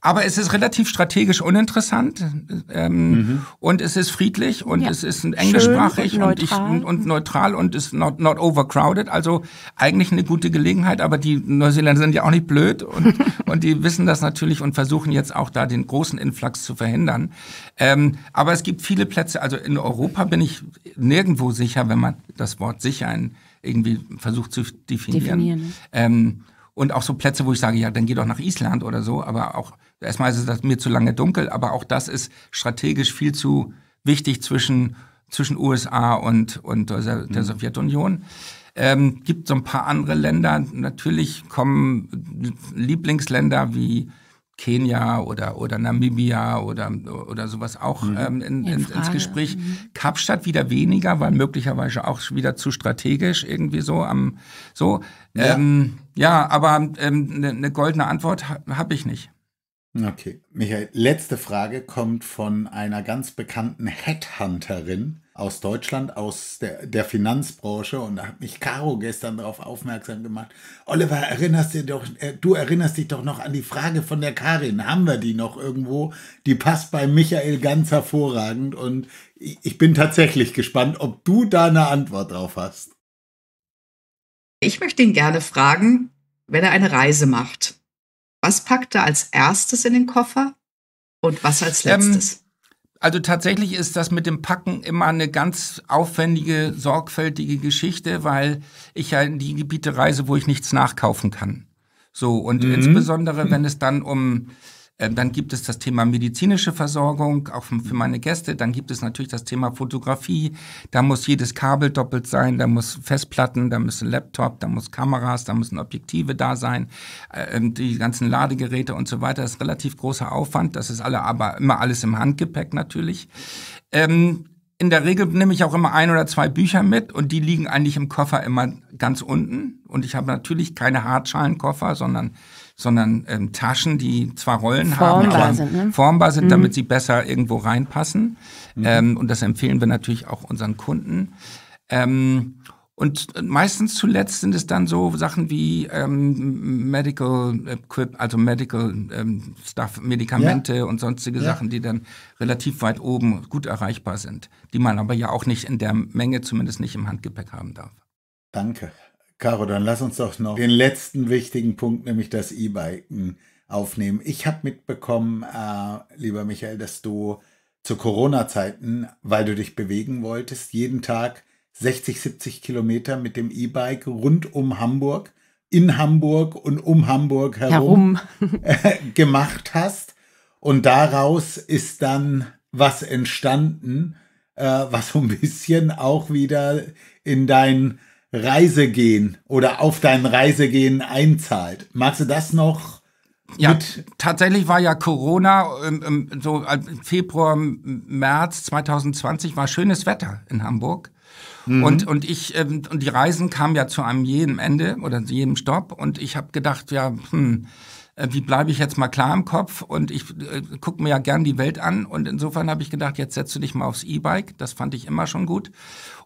aber es ist relativ strategisch uninteressant ähm, mhm. und es ist friedlich und ja. es ist englischsprachig Schön und, neutral. Und, ich, und, neutral und ist not, not overcrowded. Also eigentlich eine gute Gelegenheit, aber die Neuseeländer sind ja auch nicht blöd und, und die wissen das natürlich und versuchen jetzt auch da den großen Influx zu verhindern. Ähm, aber es gibt viele Plätze, also in Europa bin ich nirgendwo sicher, wenn man das Wort sicher irgendwie versucht zu definieren. definieren. Ne? Ähm, und auch so Plätze, wo ich sage, ja, dann geh doch nach Island oder so, aber auch, erstmal ist es mir zu lange dunkel, aber auch das ist strategisch viel zu wichtig zwischen, zwischen USA und, und der, mhm. Sowjetunion. Ähm, gibt so ein paar andere Länder. Natürlich kommen Lieblingsländer wie Kenia oder, oder Namibia oder, oder sowas auch mhm. ähm, in, in, ins Gespräch. Mhm. Kapstadt wieder weniger, weil möglicherweise auch wieder zu strategisch irgendwie so am so. Ja, ähm, ja aber eine ähm, ne, ne goldene Antwort habe ich nicht. Okay, Michael, letzte Frage kommt von einer ganz bekannten Headhunterin aus Deutschland, aus der, der Finanzbranche. Und da hat mich Caro gestern darauf aufmerksam gemacht. Oliver, erinnerst du, doch, äh, du erinnerst dich doch noch an die Frage von der Karin. Haben wir die noch irgendwo? Die passt bei Michael ganz hervorragend. Und ich bin tatsächlich gespannt, ob du da eine Antwort drauf hast. Ich möchte ihn gerne fragen, wenn er eine Reise macht. Was packt er als erstes in den Koffer und was als ähm, letztes? Ähm also tatsächlich ist das mit dem Packen immer eine ganz aufwendige, sorgfältige Geschichte, weil ich ja in die Gebiete reise, wo ich nichts nachkaufen kann. So, und mhm. insbesondere, wenn es dann um ähm, dann gibt es das Thema medizinische Versorgung, auch für meine Gäste. Dann gibt es natürlich das Thema Fotografie. Da muss jedes Kabel doppelt sein, da muss Festplatten, da müssen Laptop, da muss Kameras, da müssen Objektive da sein, äh, ähm, die ganzen Ladegeräte und so weiter. Das ist relativ großer Aufwand. Das ist alle, aber immer alles im Handgepäck natürlich. Ähm, in der Regel nehme ich auch immer ein oder zwei Bücher mit und die liegen eigentlich im Koffer immer ganz unten. Und ich habe natürlich keine Hartschalenkoffer, sondern sondern ähm, Taschen, die zwar Rollen formbar haben, aber sind, ne? formbar sind, mhm. damit sie besser irgendwo reinpassen. Mhm. Ähm, und das empfehlen wir natürlich auch unseren Kunden. Ähm, und meistens zuletzt sind es dann so Sachen wie ähm, Medical Equip, also Medical ähm, Stuff, Medikamente ja. und sonstige ja. Sachen, die dann relativ weit oben gut erreichbar sind, die man aber ja auch nicht in der Menge, zumindest nicht im Handgepäck haben darf. Danke. Caro, dann lass uns doch noch den letzten wichtigen Punkt, nämlich das E-Biken, aufnehmen. Ich habe mitbekommen, äh, lieber Michael, dass du zu Corona-Zeiten, weil du dich bewegen wolltest, jeden Tag 60, 70 Kilometer mit dem E-Bike rund um Hamburg, in Hamburg und um Hamburg herum, herum. Äh, gemacht hast. Und daraus ist dann was entstanden, äh, was so ein bisschen auch wieder in dein Reisegehen oder auf dein Reisegehen einzahlt. Magst du das noch? Ja, tatsächlich war ja Corona ähm, ähm, so äh, Februar, März 2020 war schönes Wetter in Hamburg. Mhm. Und, und ich ähm, und die Reisen kamen ja zu einem jedem Ende oder zu jedem Stopp und ich habe gedacht, ja, hm, äh, wie bleibe ich jetzt mal klar im Kopf? Und ich äh, gucke mir ja gern die Welt an. Und insofern habe ich gedacht, jetzt setze dich mal aufs E-Bike. Das fand ich immer schon gut.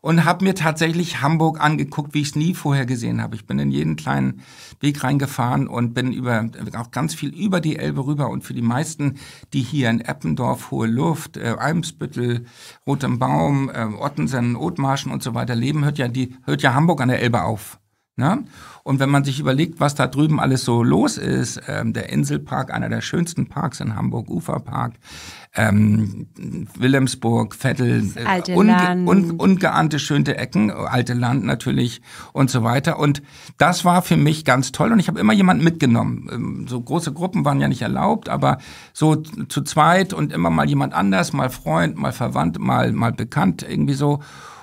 Und habe mir tatsächlich Hamburg angeguckt, wie ich es nie vorher gesehen habe. Ich bin in jeden kleinen Weg reingefahren und bin über auch ganz viel über die Elbe rüber. Und für die meisten, die hier in Eppendorf, Hohe Luft, äh, Eimsbüttel, Rotem Baum, äh, Ottensen, Othmarschen und so weiter leben, hört ja, die, hört ja Hamburg an der Elbe auf. Ne? Und wenn man sich überlegt, was da drüben alles so los ist, ähm, der Inselpark, einer der schönsten Parks in Hamburg, Uferpark, ähm, Wilhelmsburg, Vettel, äh, unge un ungeahnte schöne Ecken, alte Land natürlich und so weiter. Und das war für mich ganz toll und ich habe immer jemanden mitgenommen. Ähm, so große Gruppen waren ja nicht erlaubt, aber so zu zweit und immer mal jemand anders, mal Freund, mal Verwandt, mal, mal bekannt irgendwie so.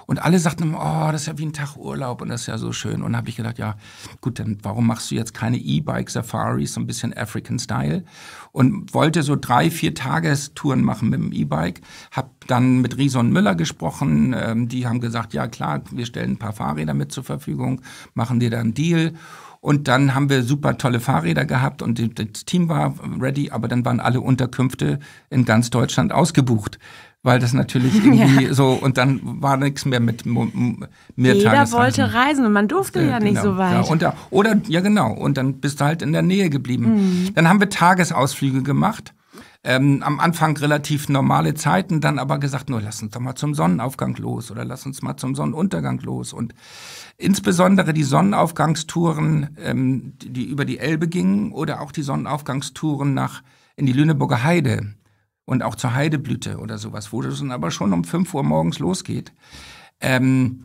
Und alle sagten, oh, das ist ja wie ein Tag Urlaub und das ist ja so schön. Und habe ich gedacht, ja, gut, dann warum machst du jetzt keine E-Bike-Safaris, so ein bisschen African Style? Und wollte so drei, vier Tagestouren machen mit dem E-Bike. Habe dann mit Rison Müller gesprochen. Ähm, die haben gesagt, ja klar, wir stellen ein paar Fahrräder mit zur Verfügung, machen dir da einen Deal. Und dann haben wir super tolle Fahrräder gehabt und das Team war ready, aber dann waren alle Unterkünfte in ganz Deutschland ausgebucht weil das natürlich irgendwie ja. so und dann war nichts mehr mit mehr Jeder wollte reisen und man durfte äh, ja genau, nicht so genau. weit. Ja, und da, oder ja genau und dann bist du halt in der Nähe geblieben. Mhm. Dann haben wir Tagesausflüge gemacht. Ähm, am Anfang relativ normale Zeiten, dann aber gesagt, nur lass uns doch mal zum Sonnenaufgang los oder lass uns mal zum Sonnenuntergang los. Und insbesondere die Sonnenaufgangstouren, ähm, die, die über die Elbe gingen oder auch die Sonnenaufgangstouren nach in die Lüneburger Heide und auch zur Heideblüte oder sowas, wo das dann aber schon um 5 Uhr morgens losgeht. Ähm,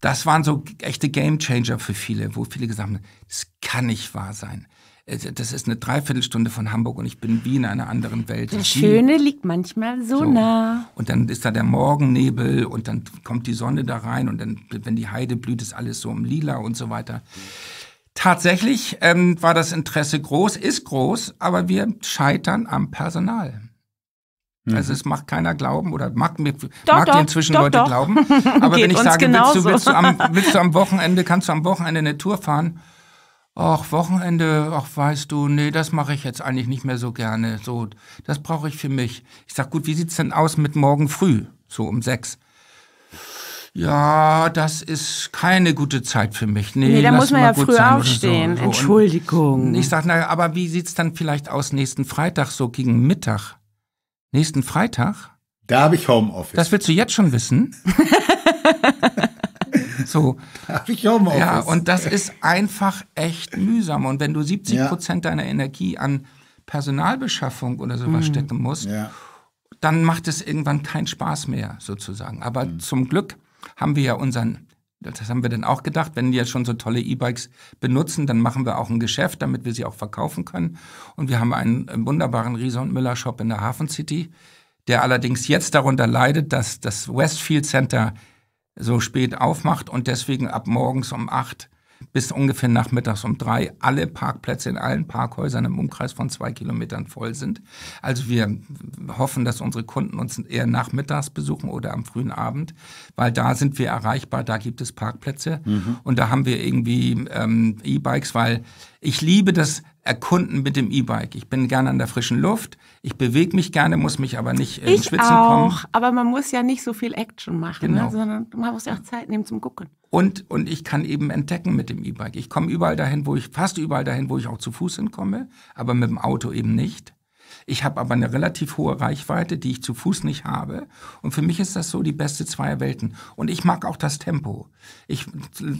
das waren so echte Gamechanger für viele, wo viele gesagt haben, das kann nicht wahr sein. Äh, das ist eine Dreiviertelstunde von Hamburg und ich bin wie in einer anderen Welt. Das Schöne liegt manchmal so, so, nah. Und dann ist da der Morgennebel und dann kommt die Sonne da rein und dann, wenn die Heide blüht, ist alles so im Lila und so weiter. Tatsächlich ähm, war das Interesse groß, ist groß, aber wir scheitern am Personal. Also mhm. Also es macht keiner glauben oder mag mir doch, mag doch, inzwischen doch, Leute doch. glauben. Aber wenn ich sage, willst du, willst, du am, willst du am Wochenende, kannst du am Wochenende eine Tour fahren? Ach, Wochenende, ach, weißt du, nee, das mache ich jetzt eigentlich nicht mehr so gerne. So, das brauche ich für mich. Ich sag, gut, wie sieht's denn aus mit morgen früh? So um sechs. Ja, das ist keine gute Zeit für mich. Nee, nee da muss man ja früh aufstehen. So. Entschuldigung. Und ich sag, naja, aber wie sieht's dann vielleicht aus nächsten Freitag so gegen Mittag? Nächsten Freitag? Da habe ich Homeoffice. Das willst du jetzt schon wissen? so. Da habe ich Homeoffice. Ja, und das ist einfach echt mühsam. Und wenn du 70 ja. Prozent deiner Energie an Personalbeschaffung oder sowas mhm. stecken musst, ja. dann macht es irgendwann keinen Spaß mehr, sozusagen. Aber mhm. zum Glück haben wir ja unseren das haben wir dann auch gedacht, wenn die ja schon so tolle E-Bikes benutzen, dann machen wir auch ein Geschäft, damit wir sie auch verkaufen können. Und wir haben einen wunderbaren Riese und Müller Shop in der Hafen City, der allerdings jetzt darunter leidet, dass das Westfield Center so spät aufmacht und deswegen ab morgens um acht bis ungefähr nachmittags um drei alle Parkplätze in allen Parkhäusern im Umkreis von zwei Kilometern voll sind. Also wir hoffen, dass unsere Kunden uns eher nachmittags besuchen oder am frühen Abend, weil da sind wir erreichbar, da gibt es Parkplätze mhm. und da haben wir irgendwie ähm, E-Bikes, weil ich liebe das Erkunden mit dem E-Bike. Ich bin gerne an der frischen Luft. Ich bewege mich gerne, muss mich aber nicht äh, ich Schwitzen auch, kommen. Aber man muss ja nicht so viel Action machen, ne? genau. ne? sondern man muss ja auch Zeit nehmen zum Gucken. Und, und ich kann eben entdecken mit dem E-Bike. Ich komme überall dahin, wo ich, fast überall dahin, wo ich auch zu Fuß hinkomme, aber mit dem Auto eben nicht. Ich habe aber eine relativ hohe Reichweite, die ich zu Fuß nicht habe. Und für mich ist das so die beste zweier Welten. Und ich mag auch das Tempo. Ich,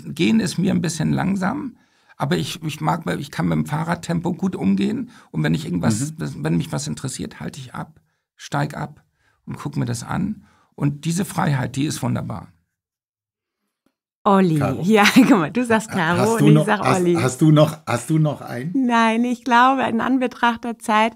gehen ist mir ein bisschen langsam, aber ich, ich mag, ich kann mit dem Fahrradtempo gut umgehen. Und wenn ich irgendwas, mhm. wenn mich was interessiert, halte ich ab, steig ab und guck mir das an. Und diese Freiheit, die ist wunderbar. Olli. Caro. Ja, guck mal, du sagst Caro du und noch, ich sage Olli. Hast, hast, du noch, hast du noch einen? Nein, ich glaube, in Anbetracht der Zeit,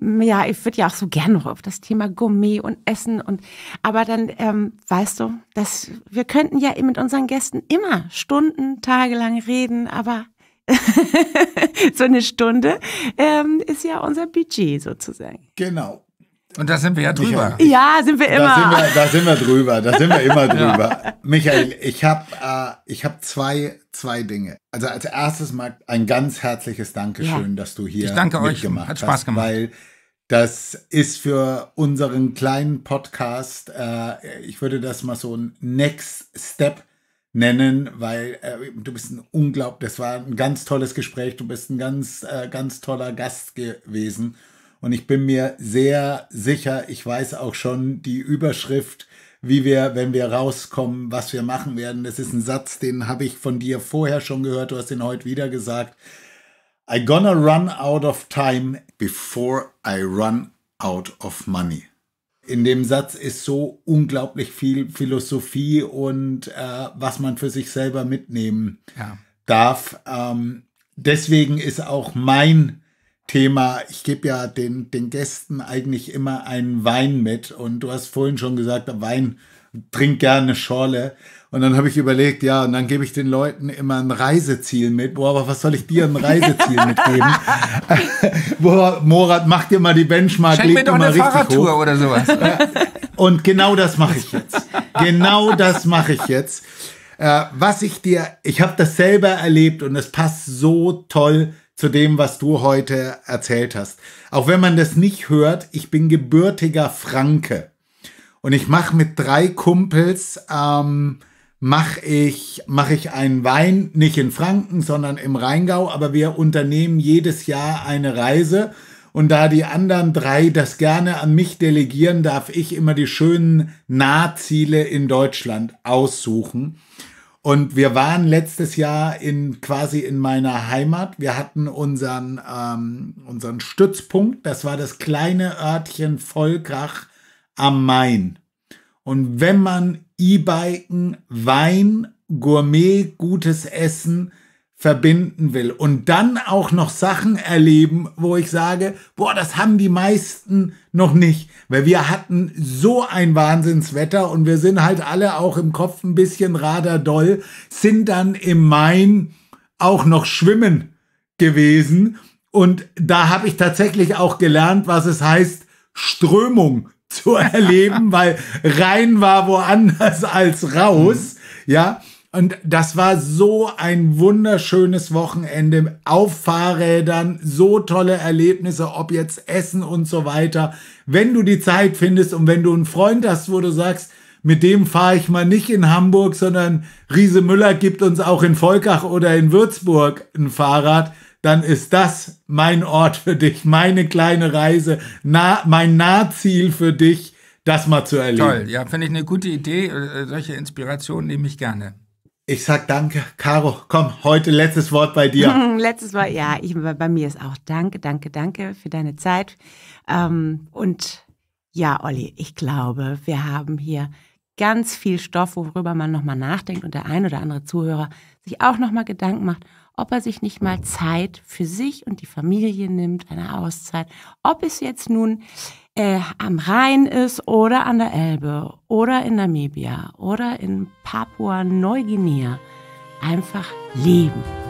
ja, ich würde ja auch so gerne noch auf das Thema Gourmet und Essen und, aber dann, ähm, weißt du, dass wir könnten ja mit unseren Gästen immer Stunden, tagelang reden, aber so eine Stunde ähm, ist ja unser Budget sozusagen. Genau. Und da sind wir ja drüber. Michael, ja, sind wir immer. Da sind wir, da sind wir drüber, da sind wir immer drüber. Ja. Michael, ich habe äh, hab zwei, zwei Dinge. Also als erstes mal ein ganz herzliches Dankeschön, ja. dass du hier hast. ich danke euch. Hat Spaß hast, gemacht. Weil das ist für unseren kleinen Podcast, äh, ich würde das mal so ein Next Step nennen, weil äh, du bist ein unglaublich, das war ein ganz tolles Gespräch, du bist ein ganz, äh, ganz toller Gast gewesen. Und ich bin mir sehr sicher, ich weiß auch schon die Überschrift, wie wir, wenn wir rauskommen, was wir machen werden. Das ist ein Satz, den habe ich von dir vorher schon gehört, du hast ihn heute wieder gesagt. I gonna run out of time before I run out of money. In dem Satz ist so unglaublich viel Philosophie und äh, was man für sich selber mitnehmen ja. darf. Ähm, deswegen ist auch mein Thema, ich gebe ja den, den Gästen eigentlich immer einen Wein mit und du hast vorhin schon gesagt, Wein trinkt gerne Schorle. Und dann habe ich überlegt, ja, und dann gebe ich den Leuten immer ein Reiseziel mit. Boah, aber was soll ich dir ein Reiseziel mitgeben? Boah, Morat, mach dir mal die Benchmark. Schenk mir doch eine Fahrradtour hoch. oder sowas. und genau das mache ich jetzt. Genau das mache ich jetzt. Äh, was ich dir, ich habe das selber erlebt und es passt so toll zu dem, was du heute erzählt hast. Auch wenn man das nicht hört, ich bin gebürtiger Franke. Und ich mache mit drei Kumpels, ähm, mache ich, mach ich einen Wein, nicht in Franken, sondern im Rheingau. Aber wir unternehmen jedes Jahr eine Reise. Und da die anderen drei das gerne an mich delegieren, darf ich immer die schönen Nahziele in Deutschland aussuchen. Und wir waren letztes Jahr in quasi in meiner Heimat. Wir hatten unseren, ähm, unseren Stützpunkt. Das war das kleine Örtchen Volkrach am Main. Und wenn man E-Biken, Wein, Gourmet, gutes Essen verbinden will und dann auch noch Sachen erleben, wo ich sage, boah, das haben die meisten noch nicht, weil wir hatten so ein Wahnsinnswetter und wir sind halt alle auch im Kopf ein bisschen radardoll, sind dann im Main auch noch schwimmen gewesen und da habe ich tatsächlich auch gelernt, was es heißt, Strömung zu erleben, weil rein war woanders als raus, mhm. ja. Und das war so ein wunderschönes Wochenende auf Fahrrädern, so tolle Erlebnisse, ob jetzt Essen und so weiter. Wenn du die Zeit findest und wenn du einen Freund hast, wo du sagst, mit dem fahre ich mal nicht in Hamburg, sondern Riese Müller gibt uns auch in Volkach oder in Würzburg ein Fahrrad, dann ist das mein Ort für dich, meine kleine Reise, nah, mein Nahziel für dich, das mal zu erleben. Toll, ja, finde ich eine gute Idee. Äh, solche Inspirationen nehme ich gerne. Ich sag danke, Caro. Komm, heute letztes Wort bei dir. letztes Wort, ja. Ich, bei mir ist auch danke, danke, danke für deine Zeit. Ähm, und ja, Olli, ich glaube, wir haben hier ganz viel Stoff, worüber man nochmal nachdenkt und der ein oder andere Zuhörer sich auch nochmal Gedanken macht, ob er sich nicht mal Zeit für sich und die Familie nimmt, eine Auszeit, ob es jetzt nun äh, am Rhein ist oder an der Elbe oder in Namibia oder in Papua-Neuguinea einfach leben.